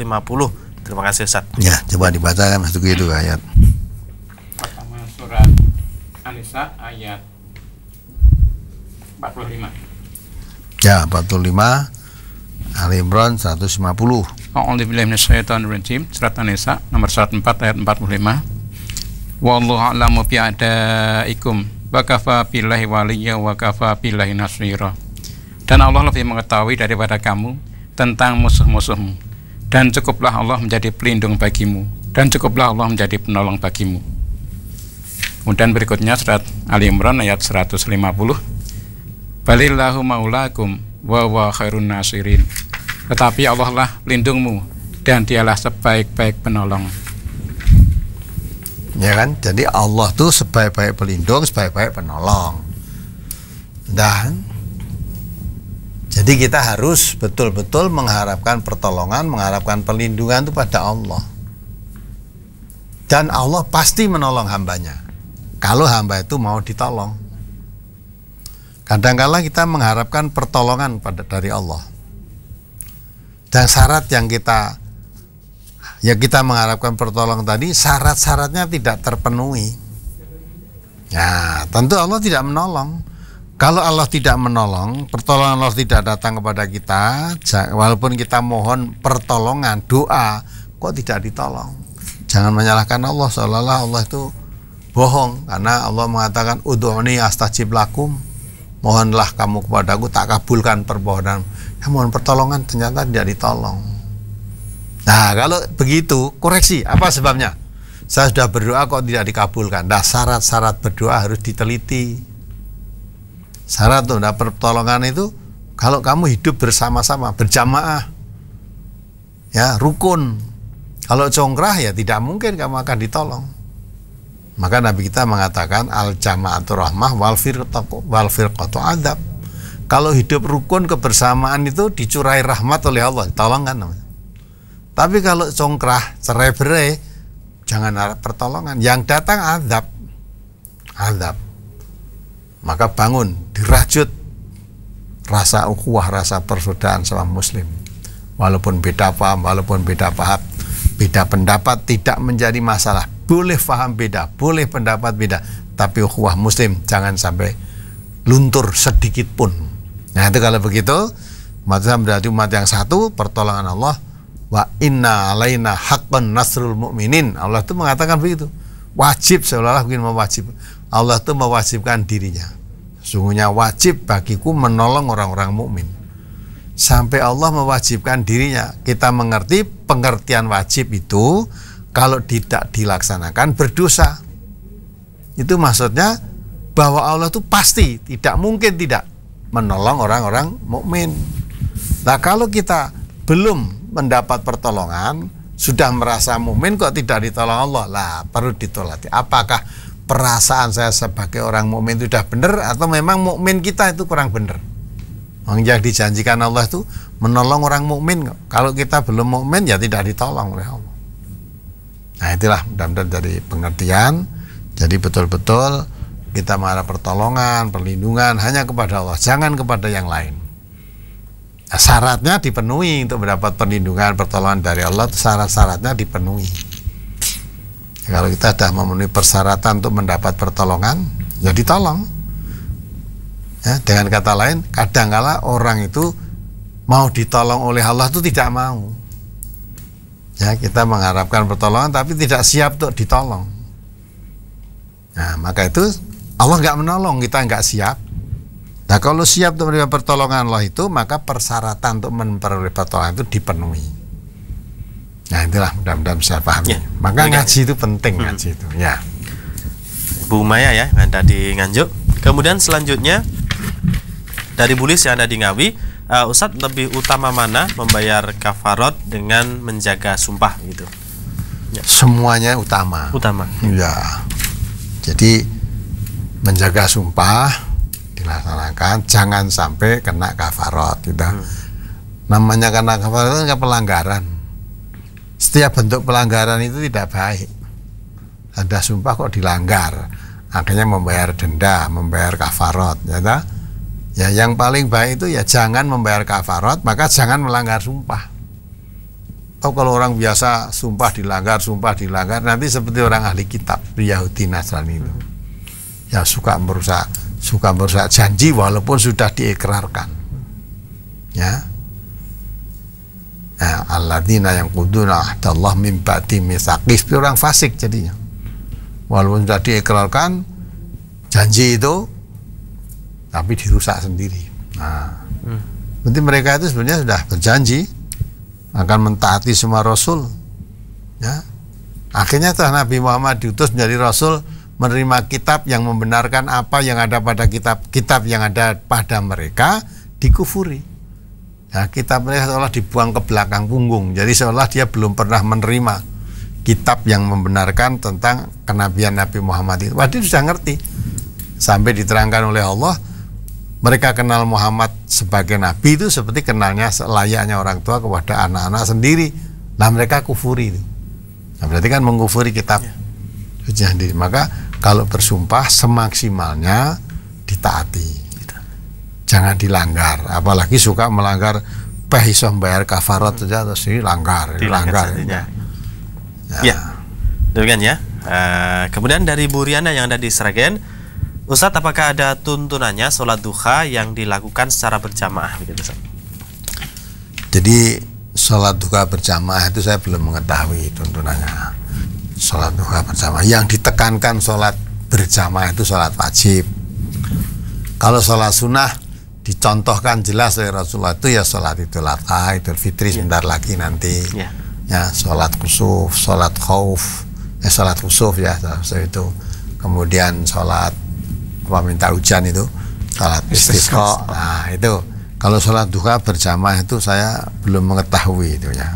Terima kasih Ustaz. Ya, coba dibaca kan Mas itu ayat. Pertama Surat An-Nisa ayat 45. Ya, 45 al Imran 150. A'udzubillahi minasyaitonir rajim. Surat An-Nisa nomor 104 ayat 45. Wallahu a'lamu bi adaikum wa kafa billahi waliyya wa kafa billahi nasira. Dan Allah lebih mengetahui daripada kamu tentang musuh-musuhmu. Dan cukuplah Allah menjadi pelindung bagimu dan cukuplah Allah menjadi penolong bagimu. Kemudian berikutnya surat Ali Imran ayat 150. Balillahu maulakum wa wa khairun nasirin tetapi Allah lah pelindungmu dan dialah sebaik-baik penolong. Ya kan? Jadi Allah tuh sebaik-baik pelindung, sebaik-baik penolong. Dan jadi kita harus betul-betul mengharapkan pertolongan, mengharapkan perlindungan itu pada Allah. Dan Allah pasti menolong hambanya. Kalau hamba itu mau ditolong. Kadangkala -kadang kita mengharapkan pertolongan pada dari Allah dan syarat yang kita ya kita mengharapkan pertolongan tadi syarat-syaratnya tidak terpenuhi ya tentu Allah tidak menolong kalau Allah tidak menolong pertolongan Allah tidak datang kepada kita walaupun kita mohon pertolongan doa kok tidak ditolong jangan menyalahkan Allah seolah-olah Allah itu bohong karena Allah mengatakan udhu'ni astajib lakum mohonlah kamu kepadaku tak kabulkan permohonan ya, mohon pertolongan ternyata tidak ditolong nah kalau begitu koreksi apa sebabnya saya sudah berdoa kok tidak dikabulkan dah syarat-syarat berdoa harus diteliti syarat untuk dapat pertolongan itu kalau kamu hidup bersama-sama berjamaah ya rukun kalau congkrah ya tidak mungkin kamu akan ditolong maka Nabi kita mengatakan al jamaatur rahmah wal firqatu wal adab kalau hidup rukun kebersamaan itu dicurai rahmat oleh Allah, tolongan namanya. Tapi kalau congkrah, cerai berai, jangan harap pertolongan. Yang datang azab, azab. Maka bangun, dirajut rasa ukhuwah, rasa persaudaraan sama muslim. Walaupun beda paham, walaupun beda paham, beda pendapat tidak menjadi masalah. Boleh paham beda, boleh pendapat beda, tapi ukhuwah muslim jangan sampai luntur sedikit pun. Nah itu kalau begitu umat Islam berarti umat yang satu pertolongan Allah wa inna alaina haqqan nasrul mu'minin Allah itu mengatakan begitu wajib seolah-olah begini mewajib Allah itu mewajibkan dirinya sungguhnya wajib bagiku menolong orang-orang mukmin sampai Allah mewajibkan dirinya kita mengerti pengertian wajib itu kalau tidak dilaksanakan berdosa itu maksudnya bahwa Allah itu pasti tidak mungkin tidak menolong orang-orang mukmin. Nah, kalau kita belum mendapat pertolongan, sudah merasa mukmin kok tidak ditolong Allah? Lah, perlu ditolati. Apakah perasaan saya sebagai orang mukmin itu sudah benar atau memang mukmin kita itu kurang benar? Yang dijanjikan Allah itu menolong orang mukmin. Kalau kita belum mukmin ya tidak ditolong oleh Allah. Nah, itulah mudah-mudahan dari pengertian. Jadi betul-betul kita mengharap pertolongan, perlindungan hanya kepada Allah, jangan kepada yang lain. Nah, syaratnya dipenuhi untuk mendapat perlindungan, pertolongan dari Allah, syarat-syaratnya dipenuhi. Ya, kalau kita sudah memenuhi persyaratan untuk mendapat pertolongan, ya ditolong. Ya, dengan kata lain, kadangkala orang itu mau ditolong oleh Allah itu tidak mau. Ya, kita mengharapkan pertolongan tapi tidak siap untuk ditolong. Nah, maka itu Allah nggak menolong kita nggak siap nah kalau siap untuk menerima pertolongan Allah itu maka persyaratan untuk memperoleh pertolongan itu dipenuhi nah itulah mudah-mudahan bisa pahami ya, maka ya. ngaji itu penting hmm. ngaji itu ya Bu Maya ya yang ada di Nganjuk kemudian selanjutnya dari Bulis yang ada di Ngawi uh, Ustadz lebih utama mana membayar kafarot dengan menjaga sumpah gitu? Ya. Semuanya utama. Utama. Ya. Jadi menjaga sumpah dilaksanakan jangan sampai kena kafarot gitu hmm. namanya kena kafarot kan pelanggaran setiap bentuk pelanggaran itu tidak baik ada sumpah kok dilanggar akhirnya membayar denda membayar kafarot ya ya yang paling baik itu ya jangan membayar kafarot maka jangan melanggar sumpah oh kalau orang biasa sumpah dilanggar sumpah dilanggar nanti seperti orang ahli kitab Yahudi Nasrani itu hmm ya suka merusak suka merusak janji walaupun sudah diikrarkan ya nah, alladzina yang kuduna Allah min ba'di misaqis orang fasik jadinya walaupun sudah diikrarkan janji itu tapi dirusak sendiri nah hmm. berarti mereka itu sebenarnya sudah berjanji akan mentaati semua rasul ya akhirnya tuh Nabi Muhammad diutus menjadi rasul menerima kitab yang membenarkan apa yang ada pada kitab kitab yang ada pada mereka dikufuri. Ya, kitab mereka seolah dibuang ke belakang punggung. Jadi seolah dia belum pernah menerima kitab yang membenarkan tentang kenabian Nabi Muhammad itu. dia sudah ngerti. Sampai diterangkan oleh Allah, mereka kenal Muhammad sebagai nabi itu seperti kenalnya layaknya orang tua kepada anak-anak sendiri. Nah, mereka kufuri itu. Nah, berarti kan mengkufuri kitab. Ya. Jadi maka kalau bersumpah semaksimalnya ditaati. Jangan dilanggar, apalagi suka melanggar pehisom bayar kafarat saja terus sih langgar. dilanggar ya. ya. Demikian ya. Uh, kemudian dari Bu yang ada di Sragen, Ustadz apakah ada tuntunannya sholat duha yang dilakukan secara berjamaah begitu Jadi sholat duha berjamaah itu saya belum mengetahui tuntunannya sholat duha berjamaah yang ditekankan sholat berjamaah itu sholat wajib kalau sholat sunnah dicontohkan jelas oleh Rasulullah itu ya sholat idul adha itu fitri yeah. sebentar lagi nanti yeah. ya sholat khusuf, sholat khauf eh sholat khusuf ya sholat itu kemudian sholat apa minta hujan itu sholat istisqo nah itu kalau sholat duha berjamaah itu saya belum mengetahui itu ya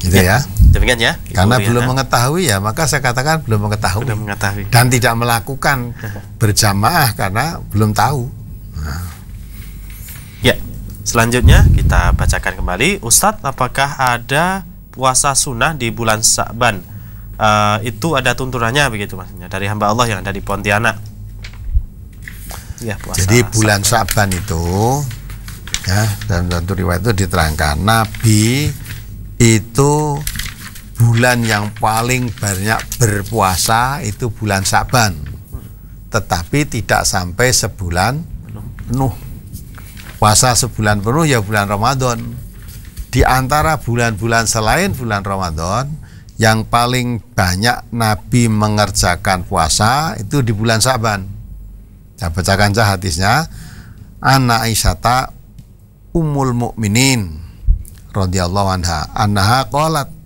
gitu ya, ya. Demikian ya. Ibu Karena Riana. belum mengetahui ya, maka saya katakan belum mengetahui. Belum mengetahui. Dan tidak melakukan berjamaah karena belum tahu. Nah. Ya, selanjutnya kita bacakan kembali. Ustadz, apakah ada puasa sunnah di bulan Sa'ban? Uh, eh, itu ada tunturannya begitu maksudnya dari hamba Allah yang ada di Pontianak. Ya, puasa Jadi bulan Sa'ban itu ya dan tentu riwayat itu diterangkan Nabi itu bulan yang paling banyak berpuasa itu bulan Saban tetapi tidak sampai sebulan penuh puasa sebulan penuh ya bulan Ramadan di antara bulan-bulan selain bulan Ramadan yang paling banyak Nabi mengerjakan puasa itu di bulan Saban saya bacakan saja hadisnya Anna Aisyata umul Mukminin radhiyallahu anha anha qalat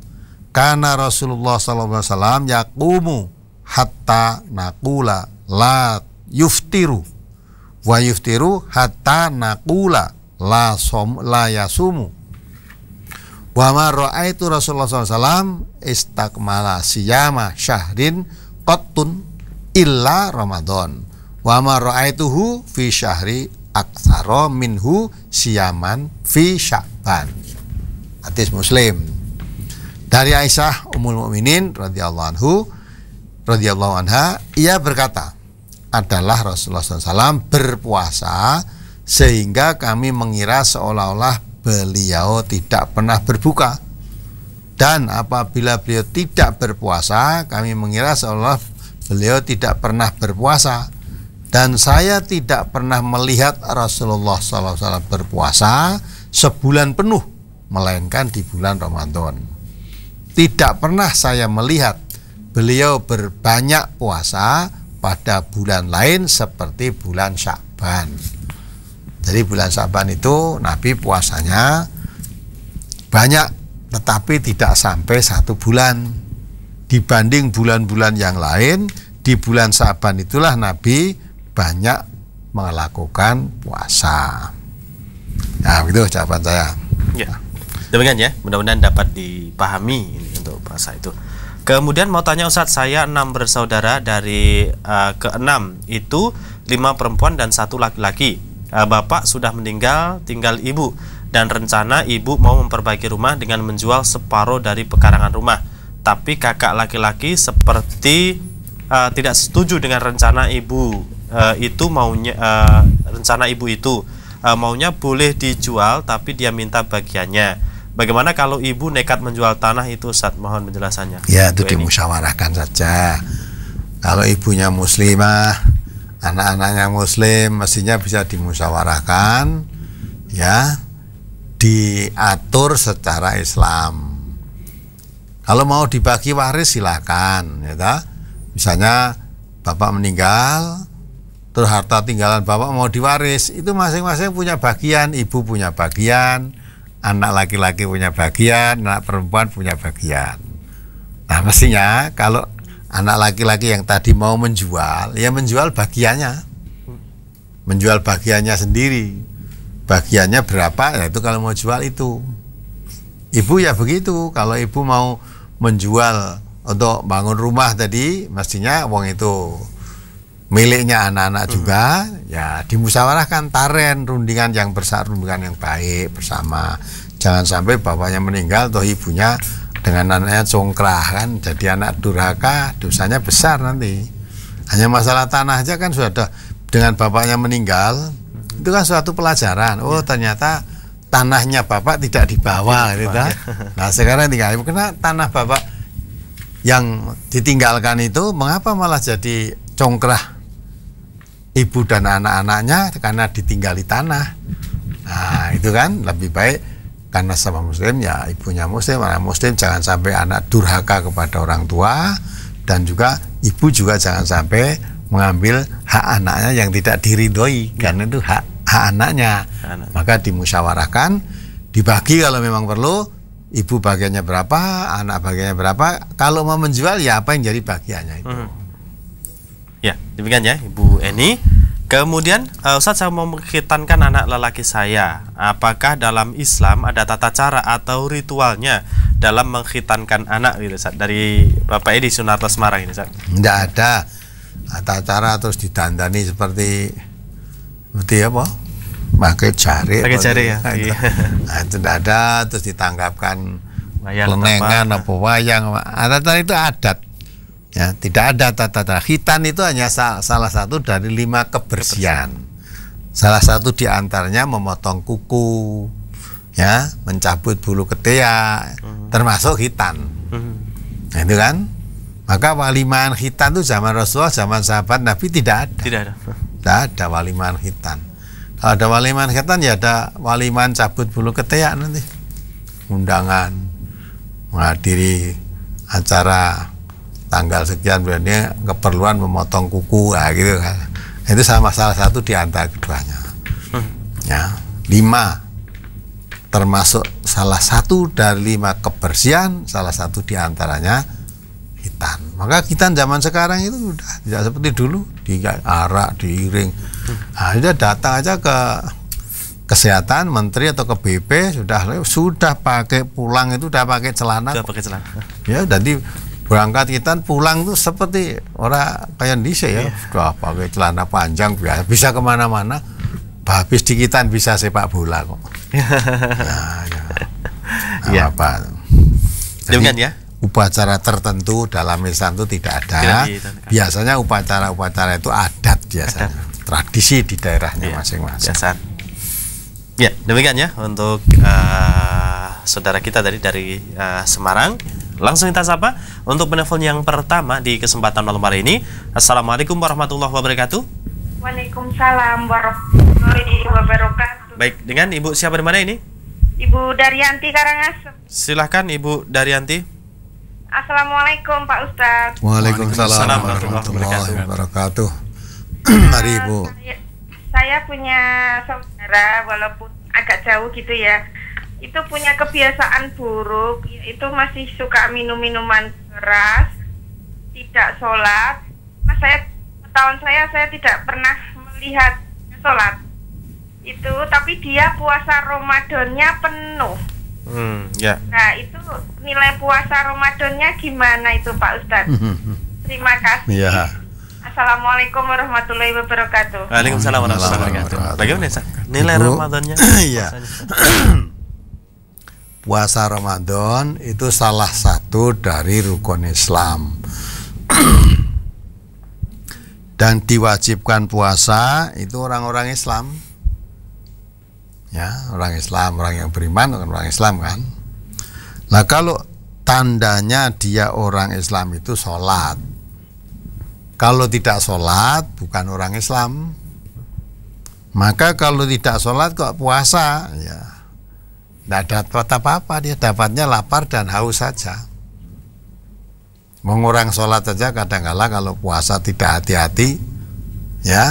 karena Rasulullah SAW yakumu hatta nakula la yuftiru wa yuftiru hatta nakula la som la yasumu wa ma ra'aitu Rasulullah SAW istakmala siyama syahrin qattun illa Ramadan wa ma ra'aituhu fi syahri aksaro minhu siyaman fi sya'ban hadis muslim dari Aisyah Ummul Mukminin radhiyallahu anhu radhiyallahu anha ia berkata adalah Rasulullah SAW berpuasa sehingga kami mengira seolah-olah beliau tidak pernah berbuka dan apabila beliau tidak berpuasa kami mengira seolah beliau tidak pernah berpuasa dan saya tidak pernah melihat Rasulullah SAW berpuasa sebulan penuh melainkan di bulan Ramadan tidak pernah saya melihat beliau berbanyak puasa pada bulan lain seperti bulan Syakban. Jadi bulan Syakban itu Nabi puasanya banyak tetapi tidak sampai satu bulan. Dibanding bulan-bulan yang lain, di bulan Syaban itulah Nabi banyak melakukan puasa. Nah, itu jawaban saya. Ya. Demikian ya, mudah-mudahan dapat dipahami ini untuk bahasa itu. Kemudian mau tanya Ustadz, saya enam bersaudara dari uh, keenam itu lima perempuan dan satu laki-laki. Uh, bapak sudah meninggal, tinggal ibu dan rencana ibu mau memperbaiki rumah dengan menjual separuh dari pekarangan rumah. Tapi kakak laki-laki seperti uh, tidak setuju dengan rencana ibu uh, itu maunya uh, rencana ibu itu uh, maunya boleh dijual tapi dia minta bagiannya Bagaimana kalau ibu nekat menjual tanah itu saat mohon penjelasannya? Ya, itu dimusyawarahkan saja. Kalau ibunya muslimah, anak-anaknya muslim, mestinya bisa dimusyawarahkan ya, diatur secara Islam. Kalau mau dibagi waris silakan, ya ta? Misalnya bapak meninggal, terus harta tinggalan bapak mau diwaris, itu masing-masing punya bagian, ibu punya bagian, anak laki-laki punya bagian, anak perempuan punya bagian. Nah, mestinya kalau anak laki-laki yang tadi mau menjual, ya menjual bagiannya. Menjual bagiannya sendiri. Bagiannya berapa? Ya itu kalau mau jual itu. Ibu ya begitu, kalau ibu mau menjual untuk bangun rumah tadi, mestinya uang itu miliknya anak-anak hmm. juga hmm. ya dimusyawarahkan taren rundingan yang besar rundingan yang baik bersama jangan sampai bapaknya meninggal atau ibunya dengan anaknya congkrah kan jadi anak durhaka dosanya besar nanti hanya masalah tanah aja kan sudah ada dengan bapaknya meninggal itu kan suatu pelajaran oh ya. ternyata tanahnya bapak tidak dibawa gitu ya. nah sekarang tinggal karena tanah bapak yang ditinggalkan itu mengapa malah jadi congkrah ibu dan anak-anaknya karena ditinggali tanah. Nah, itu kan lebih baik karena sama muslim ya ibunya muslim, anak muslim jangan sampai anak durhaka kepada orang tua dan juga ibu juga jangan sampai mengambil hak anaknya yang tidak diridhoi ya. karena itu hak hak anaknya. anak. Maka dimusyawarahkan, dibagi kalau memang perlu, ibu bagiannya berapa, anak bagiannya berapa. Kalau mau menjual ya apa yang jadi bagiannya itu. Hmm. Ya, demikian ya Ibu Eni. Kemudian uh, eh, Ustadz saya mau mengkhitankan anak lelaki saya. Apakah dalam Islam ada tata cara atau ritualnya dalam mengkhitankan anak gitu Ustaz Dari Bapak Edi Sunarto Semarang ini Ustadz. Tidak ada nah, tata cara terus didandani seperti seperti apa? Pakai jari. Pakai jari ya. iya. Nah, itu iya. nah, tidak ada terus ditangkapkan wayang lenengan apa wayang. cara nah, itu adat Ya, tidak ada tata-tata. hitan itu hanya salah satu dari lima kebersihan. Salah satu diantaranya memotong kuku, ya, mencabut bulu ketiak, ya, hmm. termasuk hitan. Hmm. Nah, itu kan? Maka waliman hitan itu zaman Rasulullah, zaman sahabat Nabi tidak ada. Tidak ada. Tidak ada waliman hitan. Kalau ada waliman hitan, ya ada waliman cabut bulu ketiak ya, nanti. Undangan menghadiri acara tanggal sekian berarti keperluan memotong kuku nah, gitu kan. itu sama salah satu di antara keduanya hmm. ya lima termasuk salah satu dari lima kebersihan salah satu di antaranya hitan maka hitan zaman sekarang itu sudah tidak seperti dulu di arak diiring hmm. nah, datang aja ke kesehatan menteri atau ke BP sudah sudah pakai pulang itu sudah pakai celana sudah pakai celana ya jadi berangkat kita pulang tuh seperti orang kayak di ya sudah iya. pakai celana panjang biasa bisa kemana-mana habis dikitan bisa sepak bola kok nah, ya, ya, Yeah. ya. apa Dengan ya upacara tertentu dalam Islam itu tidak ada tidak biasanya upacara-upacara itu adat biasanya adat. tradisi di daerahnya iya, masing-masing ya, ya demikian ya untuk uh, saudara kita dari dari uh, eh, Semarang Langsung kita sapa untuk penelpon yang pertama di kesempatan malam hari ini. Assalamualaikum warahmatullahi wabarakatuh. Waalaikumsalam warahmatullahi wabarakatuh. Baik, dengan Ibu siapa di mana ini? Ibu Daryanti Karangasem. Silahkan Ibu Daryanti. Assalamualaikum Pak Ustadz. Waalaikumsalam warahmatullahi wabarakatuh. Eh, Mari Ibu. saya punya saudara walaupun agak jauh gitu ya itu punya kebiasaan buruk itu masih suka minum minuman keras tidak sholat mas nah, saya tahun saya saya tidak pernah melihat sholat itu tapi dia puasa Ramadannya penuh hmm, ya. nah itu nilai puasa Ramadannya gimana itu Pak Ustadz terima kasih iya. Assalamualaikum warahmatullahi wabarakatuh. Waalaikumsalam warahmatullahi wabarakatuh. Bagaimana Nilai Ramadannya? Iya. puasa Ramadan itu salah satu dari rukun Islam dan diwajibkan puasa itu orang-orang Islam ya orang Islam orang yang beriman orang Islam kan nah kalau tandanya dia orang Islam itu sholat kalau tidak sholat bukan orang Islam maka kalau tidak sholat kok puasa ya tidak dapat apa-apa dia dapatnya lapar dan haus saja. Mengurang sholat saja kadang-kala kalau puasa tidak hati-hati ya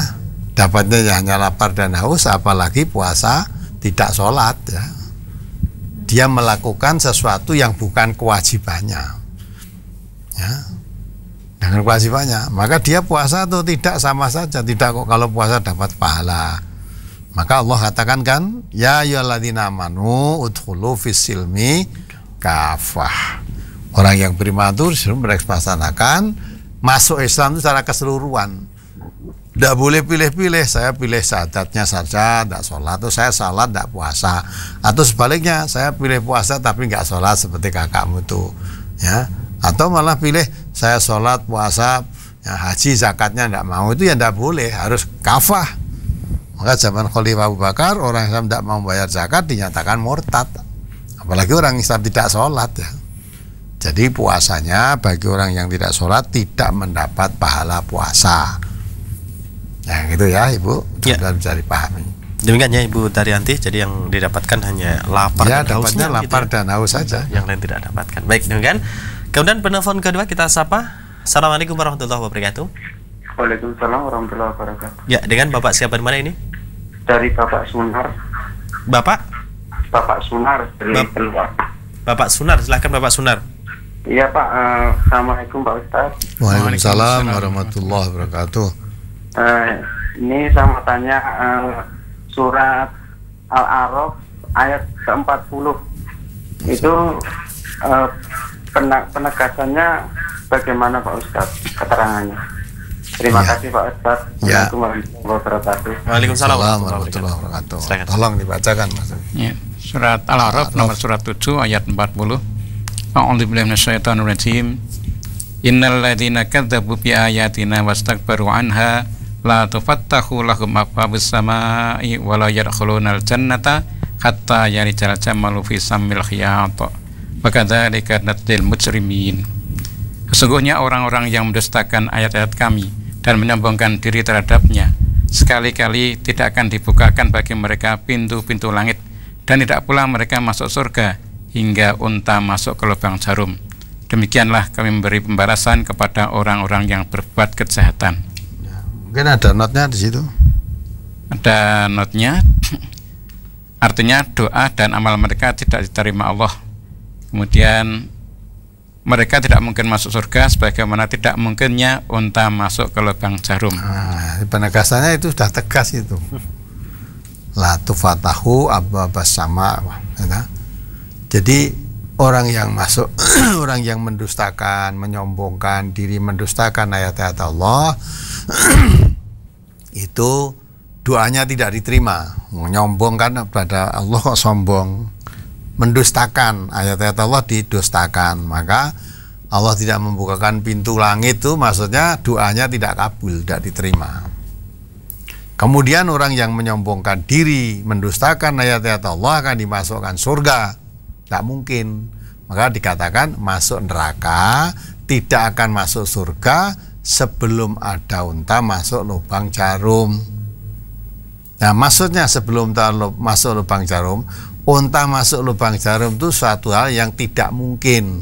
dapatnya ya hanya lapar dan haus apalagi puasa tidak sholat ya. Dia melakukan sesuatu yang bukan kewajibannya. Ya. Dengan kewajibannya, maka dia puasa atau tidak sama saja, tidak kok kalau puasa dapat pahala maka Allah katakan kan, ya yaladina manu udkhulu fisilmi kafah. Orang yang beriman itu disuruh berekspasanakan masuk Islam itu secara keseluruhan. Tidak boleh pilih-pilih, saya pilih sadatnya saja, tidak sholat, atau saya salat, tidak puasa. Atau sebaliknya, saya pilih puasa tapi nggak sholat seperti kakakmu tuh. Ya. Atau malah pilih, saya sholat, puasa, ya, haji, zakatnya tidak mau, itu ya tidak boleh, harus kafah maka zaman Khalifah Abu Bakar orang Islam tidak mau membayar zakat dinyatakan murtad. Apalagi orang Islam tidak sholat ya. Jadi puasanya bagi orang yang tidak sholat tidak mendapat pahala puasa. Ya gitu ya Ibu, ya. sudah bisa dipahami. Demikian ya Ibu Tarianti, jadi yang didapatkan hanya lapar ya, dan hausnya. Gitu lapar gitu. dan haus saja. Yang lain tidak dapatkan. Baik, demikian. Kemudian penelpon kedua kita sapa. Assalamualaikum warahmatullahi wabarakatuh. Waalaikumsalam warahmatullahi wabarakatuh. Ya, dengan Bapak siapa di mana ini? Dari Bapak Sunar. Bapak? Bapak Sunar dari Bap keluar. Bapak Sunar, silahkan Bapak Sunar. Iya Pak, uh, Assalamualaikum Pak Ustaz Waalaikumsalam warahmatullahi wabarakatuh uh, Ini saya mau tanya uh, Surat Al-Araf ayat ke-40 Itu uh, penegasannya bagaimana Pak Ustaz keterangannya Terima ya. kasih Pak Ustaz. Ya. Waalaikumsalam warahmatullahi wabarakatuh. Tolong dibacakan Mas. Ya. Surat Al-Araf nomor surat 7 ayat 40. A'udzu billahi minasyaitonir rajim. Innal ladzina kadzabu bi ayatina wastakbaru anha la tufattahu lahum abwabus samai wa la yadkhulunal jannata hatta yarijal jamalu fi sammil khiyat. Wa kadzalika mujrimin. Sesungguhnya orang-orang yang mendustakan ayat-ayat kami, dan menyombongkan diri terhadapnya sekali-kali tidak akan dibukakan bagi mereka pintu-pintu langit dan tidak pula mereka masuk surga hingga unta masuk ke lubang jarum demikianlah kami memberi pembalasan kepada orang-orang yang berbuat kejahatan ya, mungkin ada notnya di situ ada notnya artinya doa dan amal mereka tidak diterima Allah kemudian mereka tidak mungkin masuk surga sebagaimana tidak mungkinnya unta masuk ke lubang jarum. Nah, penegasannya itu sudah tegas itu. La tufatahu abba sama. Ya. Jadi orang yang masuk orang yang mendustakan, menyombongkan diri, mendustakan ayat-ayat Allah itu doanya tidak diterima. Menyombongkan kepada Allah kok sombong mendustakan ayat-ayat Allah didustakan maka Allah tidak membukakan pintu langit itu maksudnya doanya tidak kabul tidak diterima kemudian orang yang menyombongkan diri mendustakan ayat-ayat Allah akan dimasukkan surga tidak mungkin maka dikatakan masuk neraka tidak akan masuk surga sebelum ada unta masuk lubang jarum. Nah, maksudnya sebelum masuk lubang jarum, unta masuk lubang jarum itu suatu hal yang tidak mungkin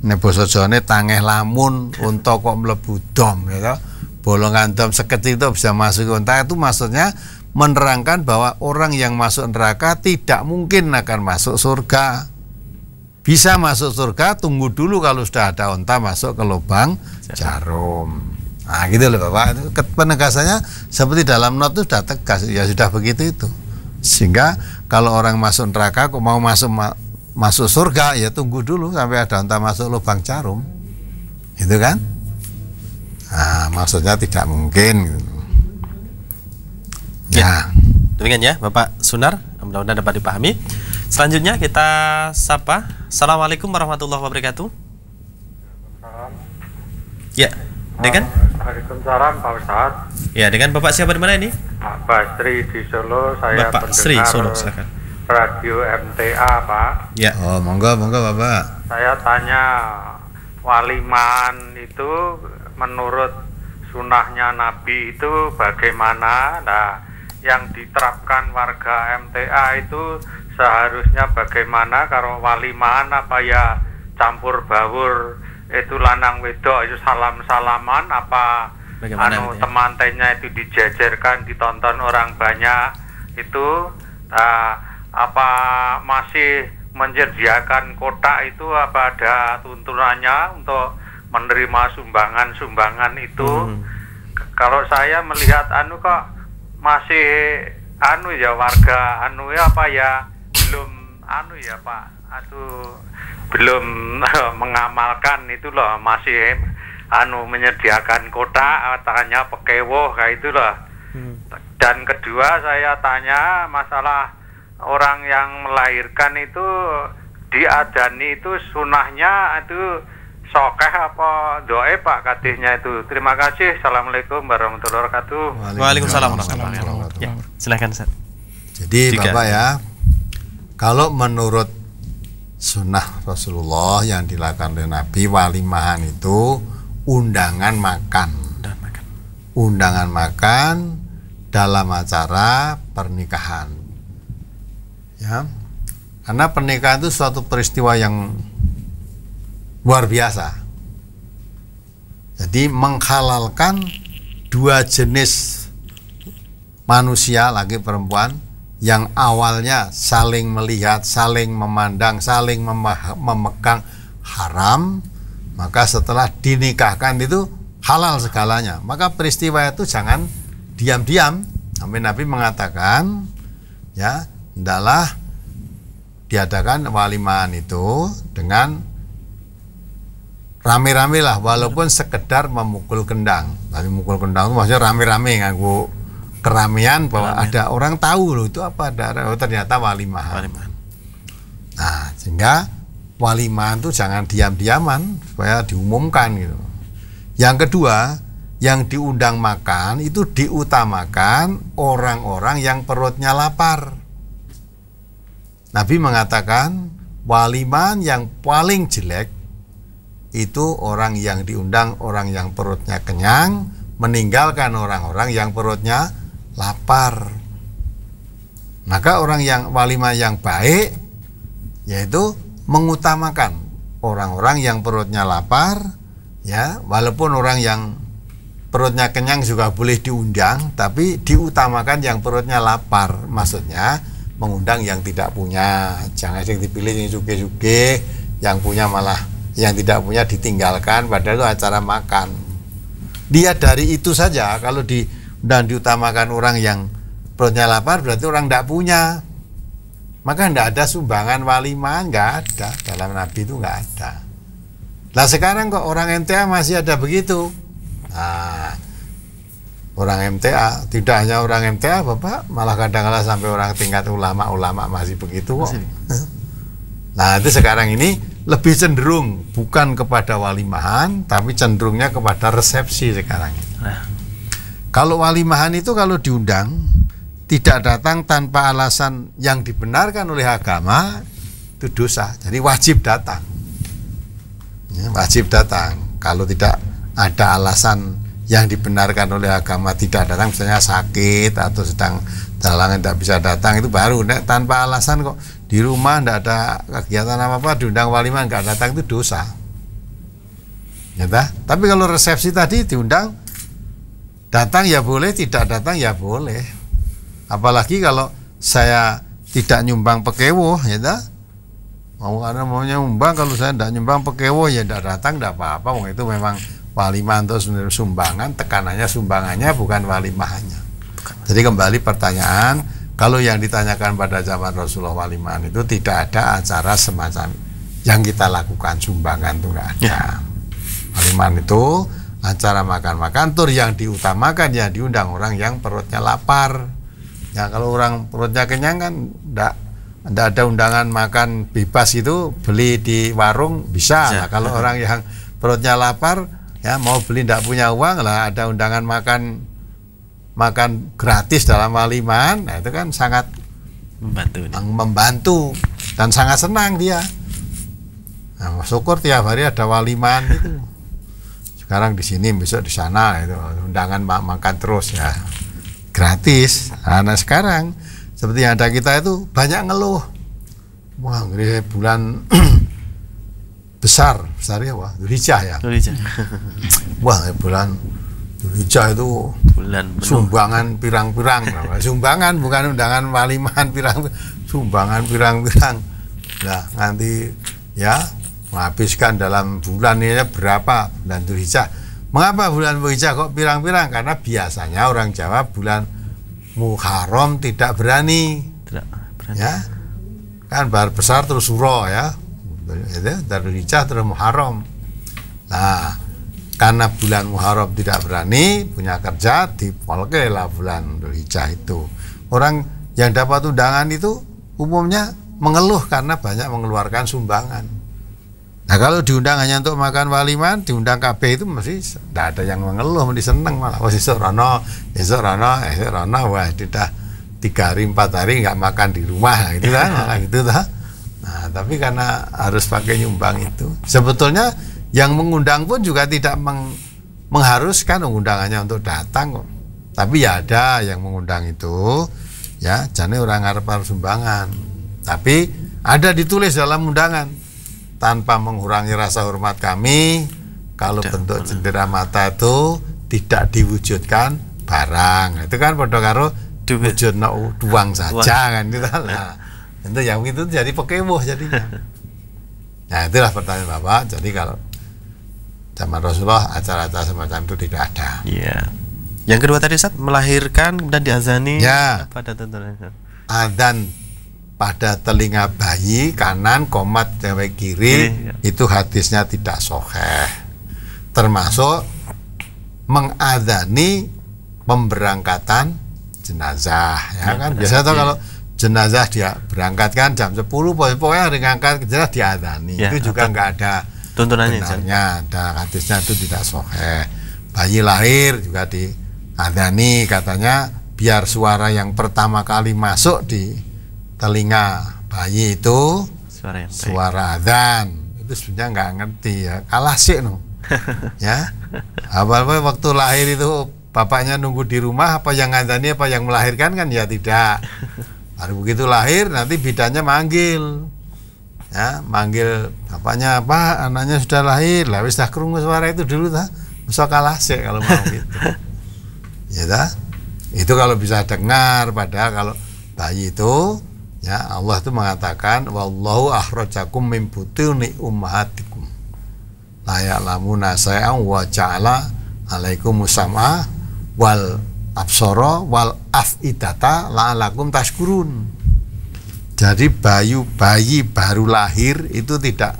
nek basa tangeh lamun unta kok mlebu dom ya toh. Bolongan dom sekecil itu bisa masuk unta itu maksudnya menerangkan bahwa orang yang masuk neraka tidak mungkin akan masuk surga. Bisa masuk surga tunggu dulu kalau sudah ada unta masuk ke lubang jarum. Nah, gitu loh Bapak. Penegasannya seperti dalam not itu sudah tegas ya sudah begitu itu. Sehingga kalau orang masuk neraka kok mau masuk ma masuk surga ya tunggu dulu sampai ada unta masuk lubang jarum gitu kan nah, maksudnya tidak mungkin gitu. ya, ya. demikian ya Bapak Sunar mudah-mudahan dapat dipahami selanjutnya kita sapa Assalamualaikum warahmatullahi wabarakatuh ya dengan Waalaikumsalam Pak Ustaz ya dengan Bapak siapa di mana ini Pak Basri di Solo, saya Bapak Sri Solo, Radio MTA, Pak. Ya. Oh, monggo, monggo, Bapak. Saya tanya waliman itu menurut sunnahnya Nabi itu bagaimana? Nah, yang diterapkan warga MTA itu seharusnya bagaimana kalau waliman apa ya campur baur itu lanang wedok itu salam-salaman apa Bagaimana anu ya? teman itu dijajarkan ditonton orang banyak itu uh, apa masih menyediakan kotak itu apa ada tuntunannya untuk menerima sumbangan-sumbangan itu hmm. kalau saya melihat anu kok masih anu ya warga anu ya apa ya belum anu ya Pak aduh belum mengamalkan itu loh masih anu menyediakan kota, tanya pekewo kayak itulah hmm. dan kedua saya tanya masalah orang yang melahirkan itu diadani itu sunahnya itu sokeh apa doa pak katihnya itu terima kasih assalamualaikum warahmatullahi wabarakatuh waalaikumsalam warahmatullahi wabarakatuh ya, silahkan jadi Jika. bapak ya kalau menurut sunnah Rasulullah yang dilakukan oleh Nabi walimahan itu undangan makan. Undangan makan. dalam acara pernikahan. Ya. Karena pernikahan itu suatu peristiwa yang luar biasa. Jadi menghalalkan dua jenis manusia lagi perempuan yang awalnya saling melihat, saling memandang, saling memegang haram maka setelah dinikahkan itu halal segalanya. Maka peristiwa itu jangan diam-diam. nabi Nabi mengatakan, ya, adalah diadakan waliman itu dengan rame-rame lah walaupun sekedar memukul kendang tapi mukul kendang itu maksudnya rame-rame bu keramaian bahwa Ramean. ada orang tahu loh itu apa ada oh, ternyata walimaan. nah sehingga waliman itu jangan diam-diaman supaya diumumkan gitu. Yang kedua, yang diundang makan itu diutamakan orang-orang yang perutnya lapar. Nabi mengatakan waliman yang paling jelek itu orang yang diundang orang yang perutnya kenyang meninggalkan orang-orang yang perutnya lapar. Maka orang yang waliman yang baik yaitu mengutamakan orang-orang yang perutnya lapar ya walaupun orang yang perutnya kenyang juga boleh diundang tapi diutamakan yang perutnya lapar maksudnya mengundang yang tidak punya jangan yang dipilih yang suge-suge yang punya malah yang tidak punya ditinggalkan padahal itu acara makan dia dari itu saja kalau di dan diutamakan orang yang perutnya lapar berarti orang tidak punya maka tidak ada sumbangan walimah nggak ada dalam nabi itu nggak ada Nah sekarang kok orang MTA masih ada begitu nah, orang MTA tidak hanya orang MTA bapak malah kadang-kadang sampai orang tingkat ulama-ulama masih begitu kok nah itu sekarang ini lebih cenderung bukan kepada walimahan tapi cenderungnya kepada resepsi sekarang nah. kalau walimahan itu kalau diundang tidak datang tanpa alasan yang dibenarkan oleh agama itu dosa. Jadi wajib datang. Ya, wajib datang. Kalau tidak ada alasan yang dibenarkan oleh agama tidak datang, misalnya sakit atau sedang dalangan tidak bisa datang itu baru. nek, tanpa alasan kok di rumah tidak ada kegiatan apa apa diundang waliman nggak datang itu dosa. Ya, Tapi kalau resepsi tadi diundang datang ya boleh, tidak datang ya boleh apalagi kalau saya tidak nyumbang pekewo ya dah mau ada maunya nyumbang kalau saya tidak nyumbang pekewo ya tidak datang tidak apa-apa wong itu memang mantu sebenarnya sumbangan tekanannya sumbangannya bukan walimahannya jadi kembali pertanyaan kalau yang ditanyakan pada zaman Rasulullah mahan itu tidak ada acara semacam yang kita lakukan sumbangan itu tidak ada ya. wali mahan itu acara makan-makan tur yang diutamakan ya diundang orang yang perutnya lapar ya kalau orang perutnya kenyang kan enggak anda ada undangan makan bebas itu beli di warung bisa, bisa. Nah, kalau orang yang perutnya lapar ya mau beli tidak punya uang lah ada undangan makan makan gratis dalam waliman nah itu kan sangat membantu membantu dan sangat senang dia nah, syukur tiap hari ada waliman itu sekarang di sini besok di sana itu undangan makan terus ya gratis. Anak nah, sekarang seperti yang ada kita itu banyak ngeluh. Wah, ini bulan besar, besar ya wah, Dzulhijjah ya. Dzulhijjah. wah, bulan Dzulhijjah itu bulan penuh. sumbangan pirang-pirang. Nah, sumbangan bukan undangan waliman pirang sumbangan pirang-pirang. Nah, nanti ya menghabiskan dalam bulan ini berapa dan Dzulhijjah Mengapa bulan Zulhijjah kok pirang-pirang? Karena biasanya orang Jawa bulan Muharram tidak berani. Tidak berani. Ya. Kan bar besar terus suro ya. dari gitu, Zulhijjah terus Muharram. Nah, karena bulan Muharram tidak berani punya kerja di polke lah bulan Zulhijjah itu. Orang yang dapat undangan itu umumnya mengeluh karena banyak mengeluarkan sumbangan Nah kalau diundang hanya untuk makan waliman, diundang KB itu masih tidak ada yang mengeluh, mesti seneng malah. Wah besok Rono, besok Rono, besok wah tidak tiga hari empat hari nggak makan di rumah nah, gitu lah kan? malah gitu lah Nah tapi karena harus pakai nyumbang itu, sebetulnya yang mengundang pun juga tidak meng, mengharuskan undangannya untuk datang kok. Tapi ya ada yang mengundang itu, ya jadi orang ngarep sumbangan. Tapi ada ditulis dalam undangan tanpa mengurangi rasa hormat kami kalau tidak bentuk cendera mata itu tidak diwujudkan barang itu kan pada karo wujud no duang saja kan itu lah itu iya. yang itu jadi pokemon jadi nah itulah pertanyaan bapak jadi kalau zaman Rasulullah acara-acara semacam itu tidak ada iya yang kedua tadi saat melahirkan dan diazani ya. apa tentunya azan pada telinga bayi kanan komat cewek kiri yeah. Iya. itu hadisnya tidak soheh termasuk mengadani pemberangkatan jenazah ya, ya kan biasanya iya. kalau jenazah dia berangkat kan jam 10 pokoknya yang diangkat jenazah diadani ya, itu juga nggak ada tuntunannya benarnya ada hadisnya itu tidak soheh bayi lahir juga diadani katanya biar suara yang pertama kali masuk di telinga bayi itu suara, yang suara adzan itu sebenarnya nggak ngerti ya kalah sih no ya apa apa waktu lahir itu bapaknya nunggu di rumah apa yang ngadani apa yang melahirkan kan ya tidak baru begitu lahir nanti bidannya manggil ya manggil bapaknya apa anaknya sudah lahir lah wis dah kerungu suara itu dulu tak bisa kalah sih kalau mau gitu ya tak? itu kalau bisa dengar padahal kalau bayi itu Ya, Allah itu mengatakan wallahu akhrajakum min butuni ummahatikum. La ya'lamuna say'an wa ja'ala alaikum musama wal absoro wal afidata la'alakum tashkurun. Jadi bayu bayi baru lahir itu tidak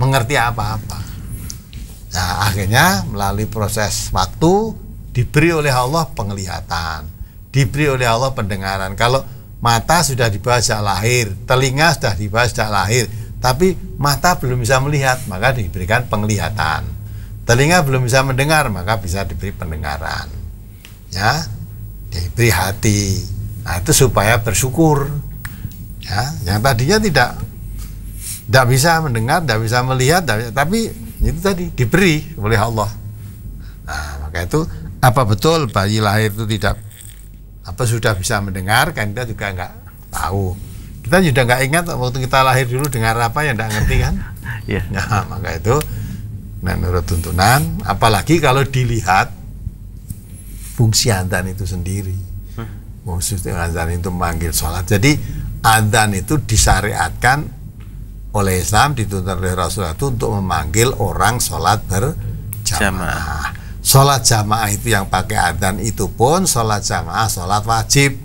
mengerti apa-apa. Ya akhirnya melalui proses waktu diberi oleh Allah penglihatan, diberi oleh Allah pendengaran. Kalau mata sudah dibahas sejak lahir, telinga sudah dibahas sejak lahir, tapi mata belum bisa melihat, maka diberikan penglihatan. Telinga belum bisa mendengar, maka bisa diberi pendengaran. Ya, diberi hati. Nah, itu supaya bersyukur. Ya, yang tadinya tidak tidak bisa mendengar, tidak bisa melihat, tapi itu tadi diberi oleh Allah. Nah, maka itu apa betul bayi lahir itu tidak apa sudah bisa mendengar kan kita juga nggak tahu kita juga nggak ingat waktu kita lahir dulu dengar apa yang nggak ngerti kan yeah. nah, maka itu nah, menurut tuntunan apalagi kalau dilihat fungsi adzan itu sendiri fungsi hmm. adzan itu memanggil sholat jadi adzan itu disyariatkan oleh Islam dituntut oleh Rasulullah itu untuk memanggil orang sholat berjamaah Sholat jamaah itu yang pakai adzan itu pun sholat jamaah sholat wajib.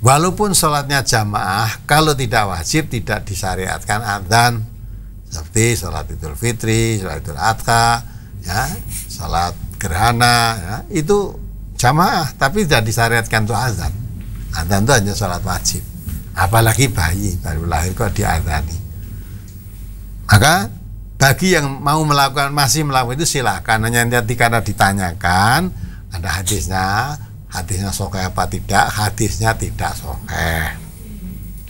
Walaupun sholatnya jamaah, kalau tidak wajib tidak disyariatkan adzan seperti sholat idul fitri, sholat idul adha, ya, sholat gerhana, ya, itu jamaah tapi tidak disyariatkan tuh adzan adzan itu hanya sholat wajib. Apalagi bayi baru lahir kok diadani Maka bagi yang mau melakukan masih melakukan itu silakan hanya nanti karena ditanyakan ada hadisnya hadisnya sokeh apa tidak hadisnya tidak sokeh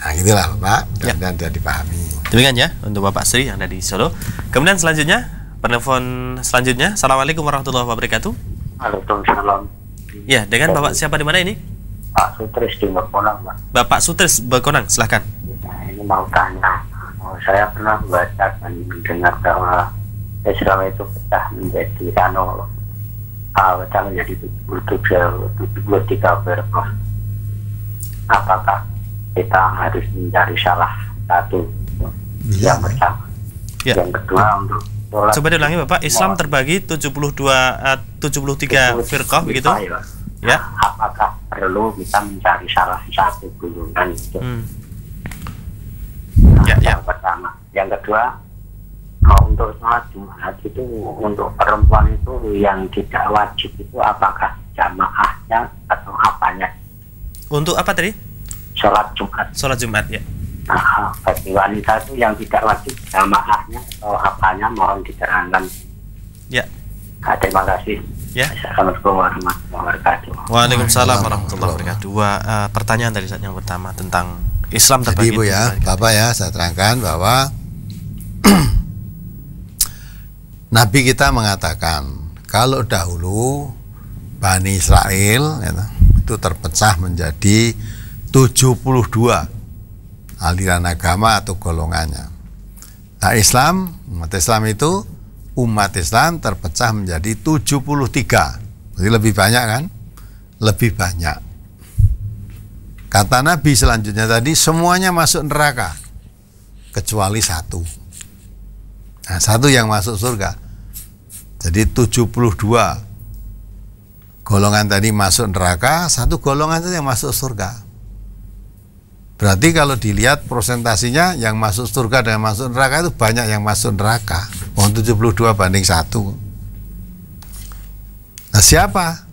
nah gitulah Pak. dan, ya. dan sudah dipahami demikian ya untuk bapak Sri yang ada di Solo kemudian selanjutnya penelpon selanjutnya assalamualaikum warahmatullahi wabarakatuh Waalaikumsalam ya dengan bapak siapa di mana ini Pak Sutris di Bekonang Pak Bapak Sutris Bekonang silahkan Ya, ini mau tanya saya pernah baca dan mendengar bahwa Islam itu pecah menjadi ano uh, ah, pecah menjadi 73 tiga apakah kita harus mencari salah satu ya. yang pertama ya. yang kedua untuk sholat coba diulangi bapak Islam terbagi 72 uh, 73 firqah begitu ya, ya. Nah, apakah perlu kita mencari salah satu golongan itu hmm. Nah, ya, ya. pertama yang kedua kalau untuk sholat Jumat itu untuk perempuan itu yang tidak wajib itu apakah jamaahnya atau apanya untuk apa tadi sholat Jumat sholat Jumat ya nah, bagi wanita itu yang tidak wajib jamaahnya atau apanya mohon diterangkan ya nah, terima kasih Ya. Assalamualaikum warahmatullahi wabarakatuh. Waalaikumsalam warahmatullahi wabarakatuh. Dua uh, pertanyaan dari saat yang pertama tentang Islam terbagi. Jadi Ibu ya, gitu. Bapak ya, saya terangkan bahwa Nabi kita mengatakan kalau dahulu Bani Israel ya, itu terpecah menjadi 72 aliran agama atau golongannya. Nah Islam, umat Islam itu umat Islam terpecah menjadi 73. Jadi lebih banyak kan? Lebih banyak. Kata Nabi selanjutnya tadi semuanya masuk neraka kecuali satu. Nah, satu yang masuk surga. Jadi 72 golongan tadi masuk neraka, satu golongan saja yang masuk surga. Berarti kalau dilihat prosentasinya yang masuk surga dan yang masuk neraka itu banyak yang masuk neraka. Mohon 72 banding 1. Nah, siapa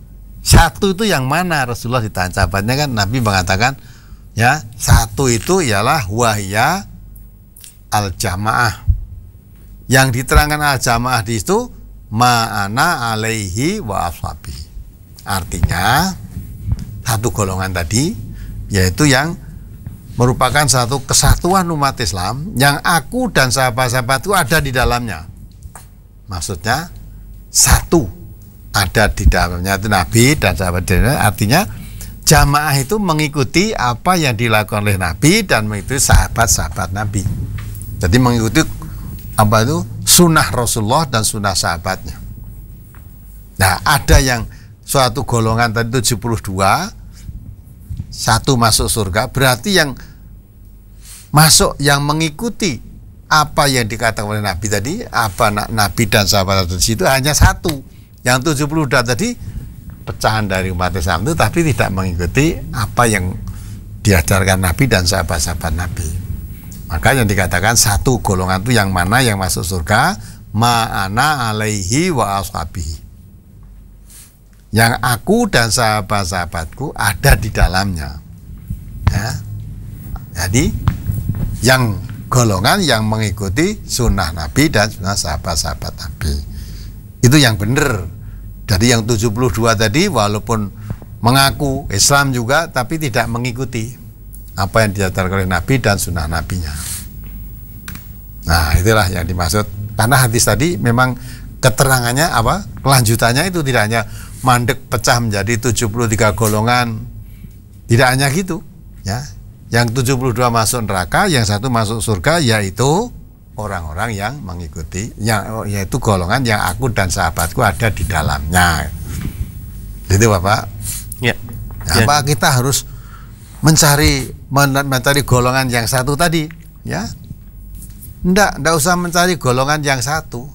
satu itu yang mana Rasulullah ditancapannya kan Nabi mengatakan ya satu itu ialah wahya al jamaah yang diterangkan al jamaah di situ ma'ana alaihi wa ashabi artinya satu golongan tadi yaitu yang merupakan satu kesatuan umat Islam yang aku dan sahabat-sahabatku ada di dalamnya maksudnya satu ada di dalamnya itu Nabi dan sahabat artinya jamaah itu mengikuti apa yang dilakukan oleh Nabi dan mengikuti sahabat-sahabat Nabi jadi mengikuti apa itu sunnah Rasulullah dan sunnah sahabatnya nah ada yang suatu golongan tadi 72 satu masuk surga berarti yang masuk yang mengikuti apa yang dikatakan oleh Nabi tadi apa Nabi dan sahabat itu hanya satu yang 72 tadi pecahan dari umat Islam itu tapi tidak mengikuti apa yang diajarkan Nabi dan sahabat-sahabat Nabi. Maka yang dikatakan satu golongan itu yang mana yang masuk surga ma'ana alaihi wa ashabihi. Yang aku dan sahabat-sahabatku ada di dalamnya. Ya. Jadi yang golongan yang mengikuti sunnah Nabi dan sunnah sahabat-sahabat Nabi. Itu yang benar jadi yang 72 tadi walaupun mengaku Islam juga tapi tidak mengikuti apa yang diajarkan oleh Nabi dan sunnah Nabinya. Nah itulah yang dimaksud karena hadis tadi memang keterangannya apa kelanjutannya itu tidak hanya mandek pecah menjadi 73 golongan tidak hanya gitu ya yang 72 masuk neraka yang satu masuk surga yaitu orang-orang yang mengikuti yang oh, yaitu golongan yang aku dan sahabatku ada di dalamnya itu bapak ya. Nah, ya. apa kita harus mencari mencari golongan yang satu tadi ya ndak ndak usah mencari golongan yang satu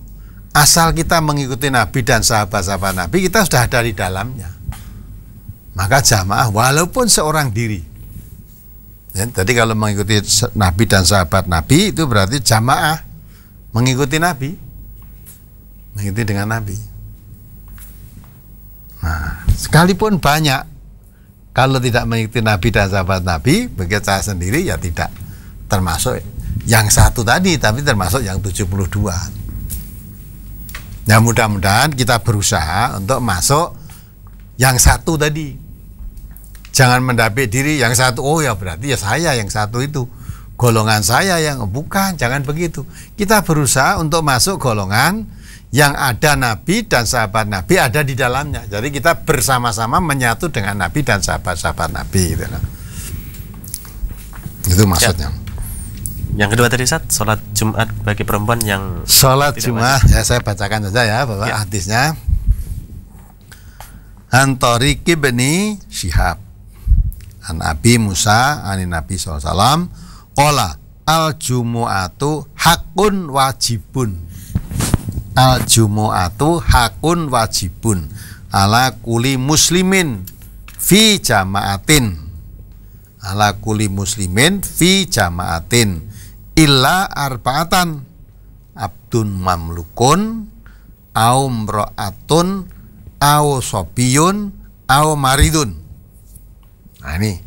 asal kita mengikuti nabi dan sahabat-sahabat nabi kita sudah ada di dalamnya maka jamaah walaupun seorang diri Ya, jadi kalau mengikuti Nabi dan sahabat Nabi itu berarti jamaah mengikuti Nabi, mengikuti dengan Nabi. Nah, sekalipun banyak, kalau tidak mengikuti Nabi dan sahabat Nabi, bagi saya sendiri ya tidak termasuk yang satu tadi, tapi termasuk yang 72. Ya mudah-mudahan kita berusaha untuk masuk yang satu tadi jangan mendapik diri yang satu oh ya berarti ya saya yang satu itu golongan saya yang bukan jangan begitu kita berusaha untuk masuk golongan yang ada nabi dan sahabat nabi ada di dalamnya jadi kita bersama-sama menyatu dengan nabi dan sahabat-sahabat nabi gitu nah. itu maksudnya ya. Yang kedua tadi saat sholat Jumat bagi perempuan yang Sholat Jumat, ya, saya bacakan saja ya bahwa ya. hadisnya Antori kibeni shihab An Nabi Musa an Nabi SAW Kola al jumu'atu hakun wajibun al jumu'atu hakun wajibun ala kuli muslimin fi jamaatin ala kuli muslimin fi jamaatin illa arbaatan abdun mamlukun au mro'atun au sobiyun au maridun Nah ini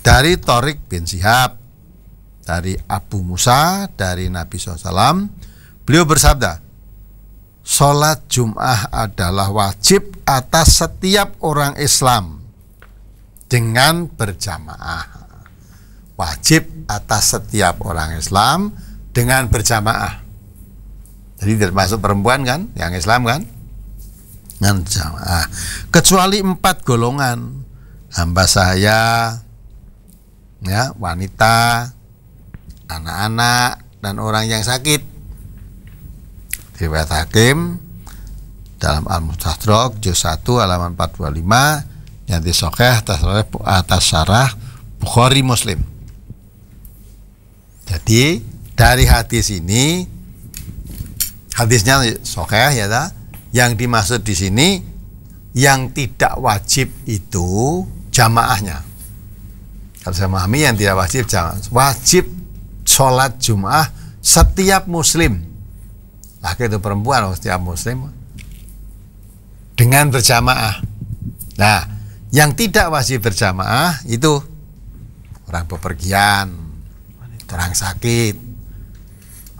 dari Torik bin Sihab, dari Abu Musa, dari Nabi SAW, beliau bersabda, Sholat Jum'ah adalah wajib atas setiap orang Islam dengan berjamaah. Wajib atas setiap orang Islam dengan berjamaah. Jadi termasuk perempuan kan, yang Islam kan, dengan jamaah. Kecuali empat golongan, hamba saya, ya wanita anak-anak dan orang yang sakit riwayat hakim dalam Al-Mustadrak juz 1 halaman 425 yang disokeh atas, atas syarah Bukhari Muslim. Jadi dari hadis ini hadisnya sokeh ya ta? yang dimaksud di sini yang tidak wajib itu jamaahnya. Kalau saya memahami yang tidak wajib jamaah. Wajib sholat Jumat setiap muslim. Laki itu perempuan, setiap muslim dengan berjamaah. Nah, yang tidak wajib berjamaah itu orang bepergian, orang sakit,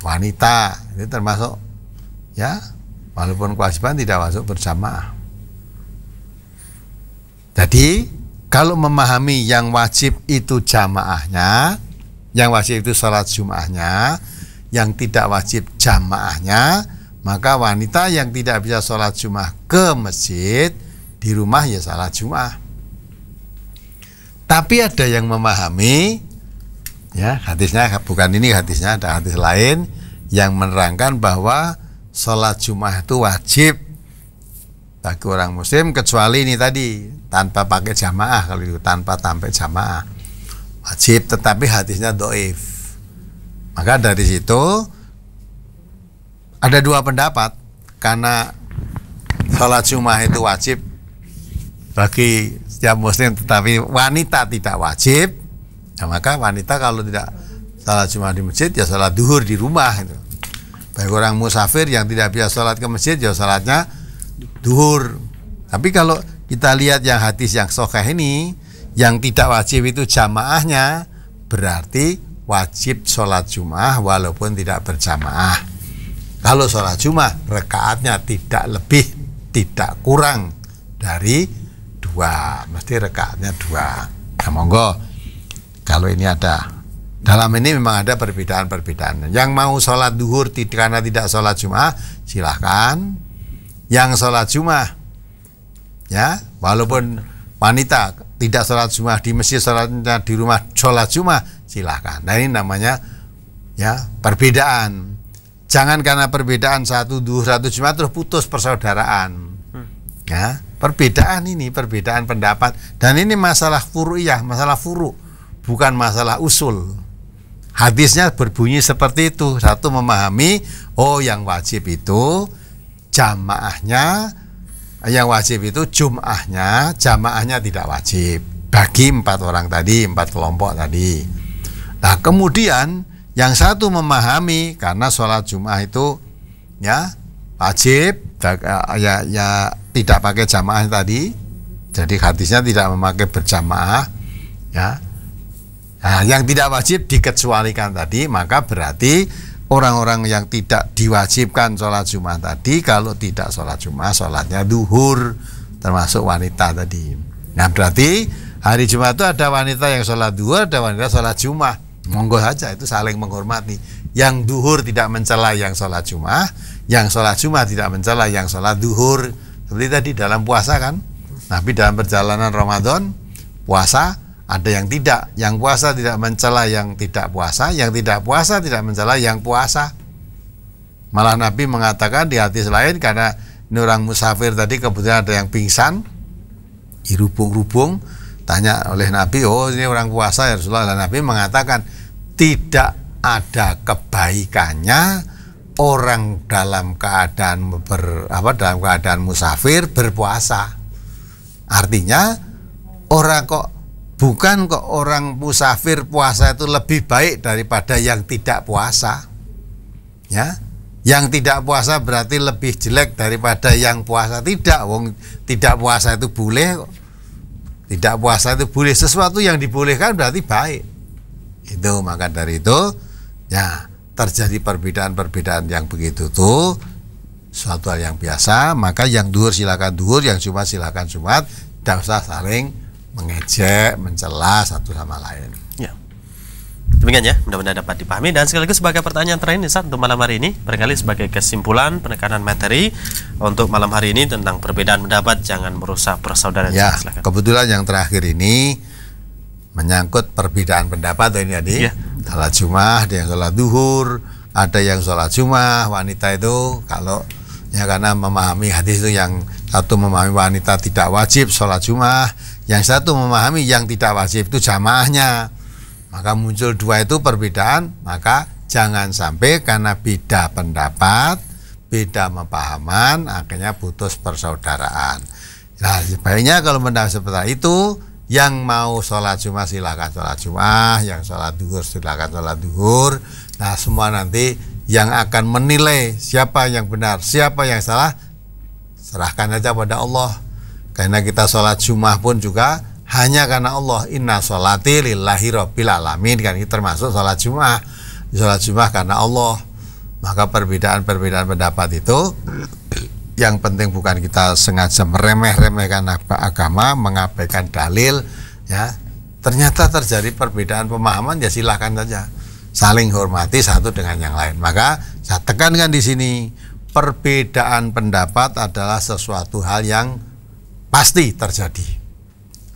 wanita, itu termasuk ya, walaupun kewajiban tidak masuk berjamaah. Jadi kalau memahami yang wajib itu jamaahnya, yang wajib itu sholat jumahnya, yang tidak wajib jamaahnya, maka wanita yang tidak bisa sholat jumah ke masjid, di rumah ya sholat jumah. Tapi ada yang memahami, ya hadisnya bukan ini hadisnya, ada hadis lain yang menerangkan bahwa sholat jumah itu wajib bagi orang muslim kecuali ini tadi tanpa pakai jamaah kalau itu tanpa tampil jamaah wajib tetapi hadisnya doif maka dari situ ada dua pendapat karena sholat jumat itu wajib bagi setiap muslim tetapi wanita tidak wajib ya maka wanita kalau tidak sholat jumat di masjid ya sholat duhur di rumah itu bagi orang musafir yang tidak bisa sholat ke masjid ya sholatnya duhur. Tapi kalau kita lihat yang hadis yang sokeh ini, yang tidak wajib itu jamaahnya, berarti wajib sholat jumah walaupun tidak berjamaah. Kalau sholat jumah rekaatnya tidak lebih, tidak kurang dari dua, mesti rekaatnya dua. Nah, monggo kalau ini ada dalam ini memang ada perbedaan-perbedaan. Yang mau sholat duhur tidak, karena tidak sholat jumah silahkan yang sholat Jumat ya walaupun wanita tidak sholat Jumat di masjid sholatnya di rumah sholat Jumat silahkan nah ini namanya ya perbedaan jangan karena perbedaan satu dua satu Jumat terus putus persaudaraan hmm. ya perbedaan ini perbedaan pendapat dan ini masalah furu furu'iyah masalah furu bukan masalah usul hadisnya berbunyi seperti itu satu memahami oh yang wajib itu jamaahnya yang wajib itu jumahnya jamaahnya tidak wajib bagi empat orang tadi empat kelompok tadi nah kemudian yang satu memahami karena sholat jumah itu ya wajib ya, ya, ya tidak pakai jamaah tadi jadi hadisnya tidak memakai berjamaah ya nah, yang tidak wajib dikecualikan tadi maka berarti orang-orang yang tidak diwajibkan sholat Jumat tadi kalau tidak sholat Jumat sholatnya duhur termasuk wanita tadi nah berarti hari Jumat itu ada wanita yang sholat duhur ada wanita sholat Jumat monggo saja itu saling menghormati yang duhur tidak mencela yang sholat Jumat yang sholat Jumat tidak mencela yang sholat duhur seperti tadi dalam puasa kan tapi dalam perjalanan Ramadan puasa ada yang tidak, yang puasa tidak mencela yang tidak puasa, yang tidak puasa tidak mencela yang puasa. Malah Nabi mengatakan di hadis lain karena ini orang musafir tadi kebetulan ada yang pingsan, dirubung-rubung, tanya oleh Nabi, oh ini orang puasa ya Rasulullah. Dan Nabi mengatakan tidak ada kebaikannya orang dalam keadaan ber, apa dalam keadaan musafir berpuasa. Artinya orang kok bukan kok orang musafir puasa itu lebih baik daripada yang tidak puasa ya yang tidak puasa berarti lebih jelek daripada yang puasa tidak wong tidak puasa itu boleh tidak puasa itu boleh sesuatu yang dibolehkan berarti baik itu maka dari itu ya terjadi perbedaan-perbedaan yang begitu tuh suatu hal yang biasa maka yang duhur silakan duhur yang cuma silakan cuma tidak usah saling mengejek, mencela satu sama lain. Ya. Demikian ya, mudah-mudahan dapat dipahami dan sekaligus sebagai pertanyaan terakhir saat untuk malam hari ini, berkali sebagai kesimpulan penekanan materi untuk malam hari ini tentang perbedaan pendapat jangan merusak persaudaraan. Ya, Silakan. kebetulan yang terakhir ini menyangkut perbedaan pendapat ini tadi. Ya. Salat Jumat, ada yang salat duhur, ada yang salat Jumat, wanita itu kalau ya karena memahami hadis itu yang satu memahami wanita tidak wajib sholat Jumat, yang satu memahami yang tidak wajib itu jamaahnya. Maka muncul dua itu perbedaan, maka jangan sampai karena beda pendapat, beda pemahaman, akhirnya putus persaudaraan. Nah, sebaiknya kalau mendapat seperti itu, yang mau sholat Jumat silahkan sholat Jumat, yang sholat duhur silahkan sholat duhur. Nah, semua nanti yang akan menilai siapa yang benar, siapa yang salah, serahkan aja pada Allah karena kita sholat jumah pun juga hanya karena Allah inna sholati lillahi rabbil alamin kan ini termasuk sholat jumah sholat jumah karena Allah maka perbedaan-perbedaan pendapat itu yang penting bukan kita sengaja meremeh-remehkan agama mengabaikan dalil ya ternyata terjadi perbedaan pemahaman ya silahkan saja saling hormati satu dengan yang lain maka saya tekankan di sini perbedaan pendapat adalah sesuatu hal yang pasti terjadi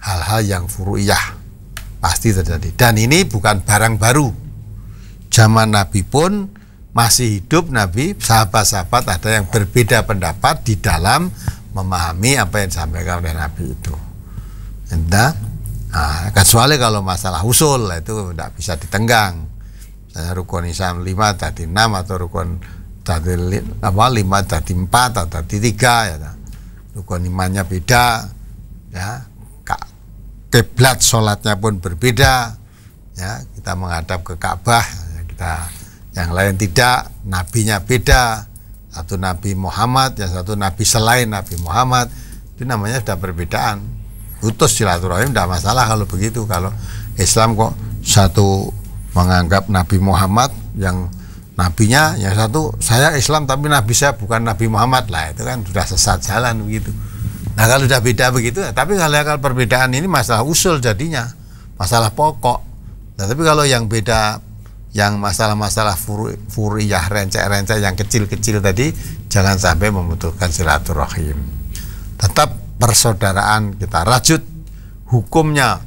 hal-hal yang furu'iyah pasti terjadi dan ini bukan barang baru zaman Nabi pun masih hidup Nabi sahabat-sahabat ada yang berbeda pendapat di dalam memahami apa yang disampaikan oleh Nabi itu entah nah, kecuali kalau masalah usul itu tidak bisa ditenggang Misalnya rukun Islam 5 tadi 6 atau rukun tadi apa 5 tadi 4 atau tadi 3 ya imannya beda ya keblat sholatnya pun berbeda ya kita menghadap ke Ka'bah ya, kita yang lain tidak nabinya beda satu Nabi Muhammad yang satu Nabi selain Nabi Muhammad itu namanya sudah perbedaan putus silaturahim tidak masalah kalau begitu kalau Islam kok satu menganggap Nabi Muhammad yang nabinya yang satu saya Islam tapi nabi saya bukan Nabi Muhammad lah itu kan sudah sesat jalan begitu nah kalau sudah beda begitu ya, tapi kalau kalau perbedaan ini masalah usul jadinya masalah pokok nah, tapi kalau yang beda yang masalah-masalah furi, furiyah rencah-rencah yang kecil-kecil tadi jangan sampai membutuhkan silaturahim tetap persaudaraan kita rajut hukumnya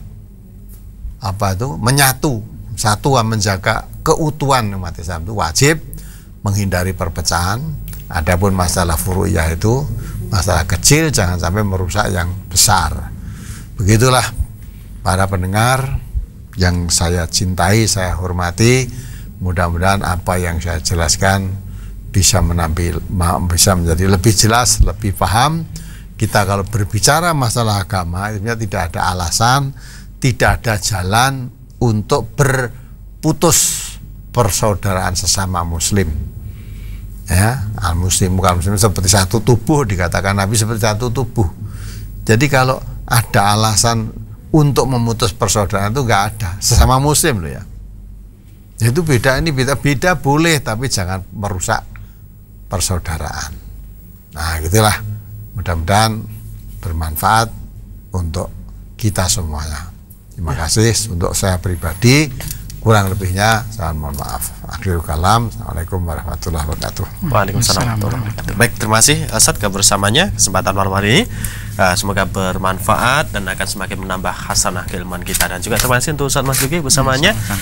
apa itu menyatu satu menjaga keutuhan umat Islam itu wajib menghindari perpecahan. Adapun masalah furu'iyah itu masalah kecil jangan sampai merusak yang besar. Begitulah para pendengar yang saya cintai, saya hormati. Mudah-mudahan apa yang saya jelaskan bisa menampil bisa menjadi lebih jelas, lebih paham. Kita kalau berbicara masalah agama, sebenarnya tidak ada alasan, tidak ada jalan untuk berputus persaudaraan sesama muslim ya al muslim bukan muslim seperti satu tubuh dikatakan nabi seperti satu tubuh jadi kalau ada alasan untuk memutus persaudaraan itu nggak ada sesama muslim loh ya itu beda ini beda beda boleh tapi jangan merusak persaudaraan nah gitulah mudah-mudahan bermanfaat untuk kita semuanya terima ya. kasih untuk saya pribadi kurang lebihnya saya mohon maaf akhirul kalam assalamualaikum warahmatullahi wabarakatuh waalaikumsalam warahmatullahi wabarakatuh baik terima kasih eh, Ustadz kebersamanya kesempatan malam hari ini uh, semoga bermanfaat dan akan semakin menambah hasanah keilmuan kita dan juga terima kasih untuk Ustadz Mas yuki bersamanya ya,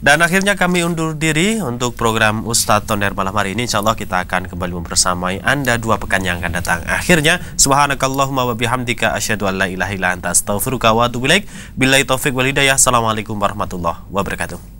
dan akhirnya kami undur diri untuk program Ustadz Toner malam hari ini. Insya Allah kita akan kembali mempersamai Anda dua pekan yang akan datang. Akhirnya, subhanakallahumma wa bihamdika an la ilaha illa anta astaghfiruka wa atubu ilaik. Billahi taufik wal hidayah. Assalamualaikum warahmatullahi wabarakatuh.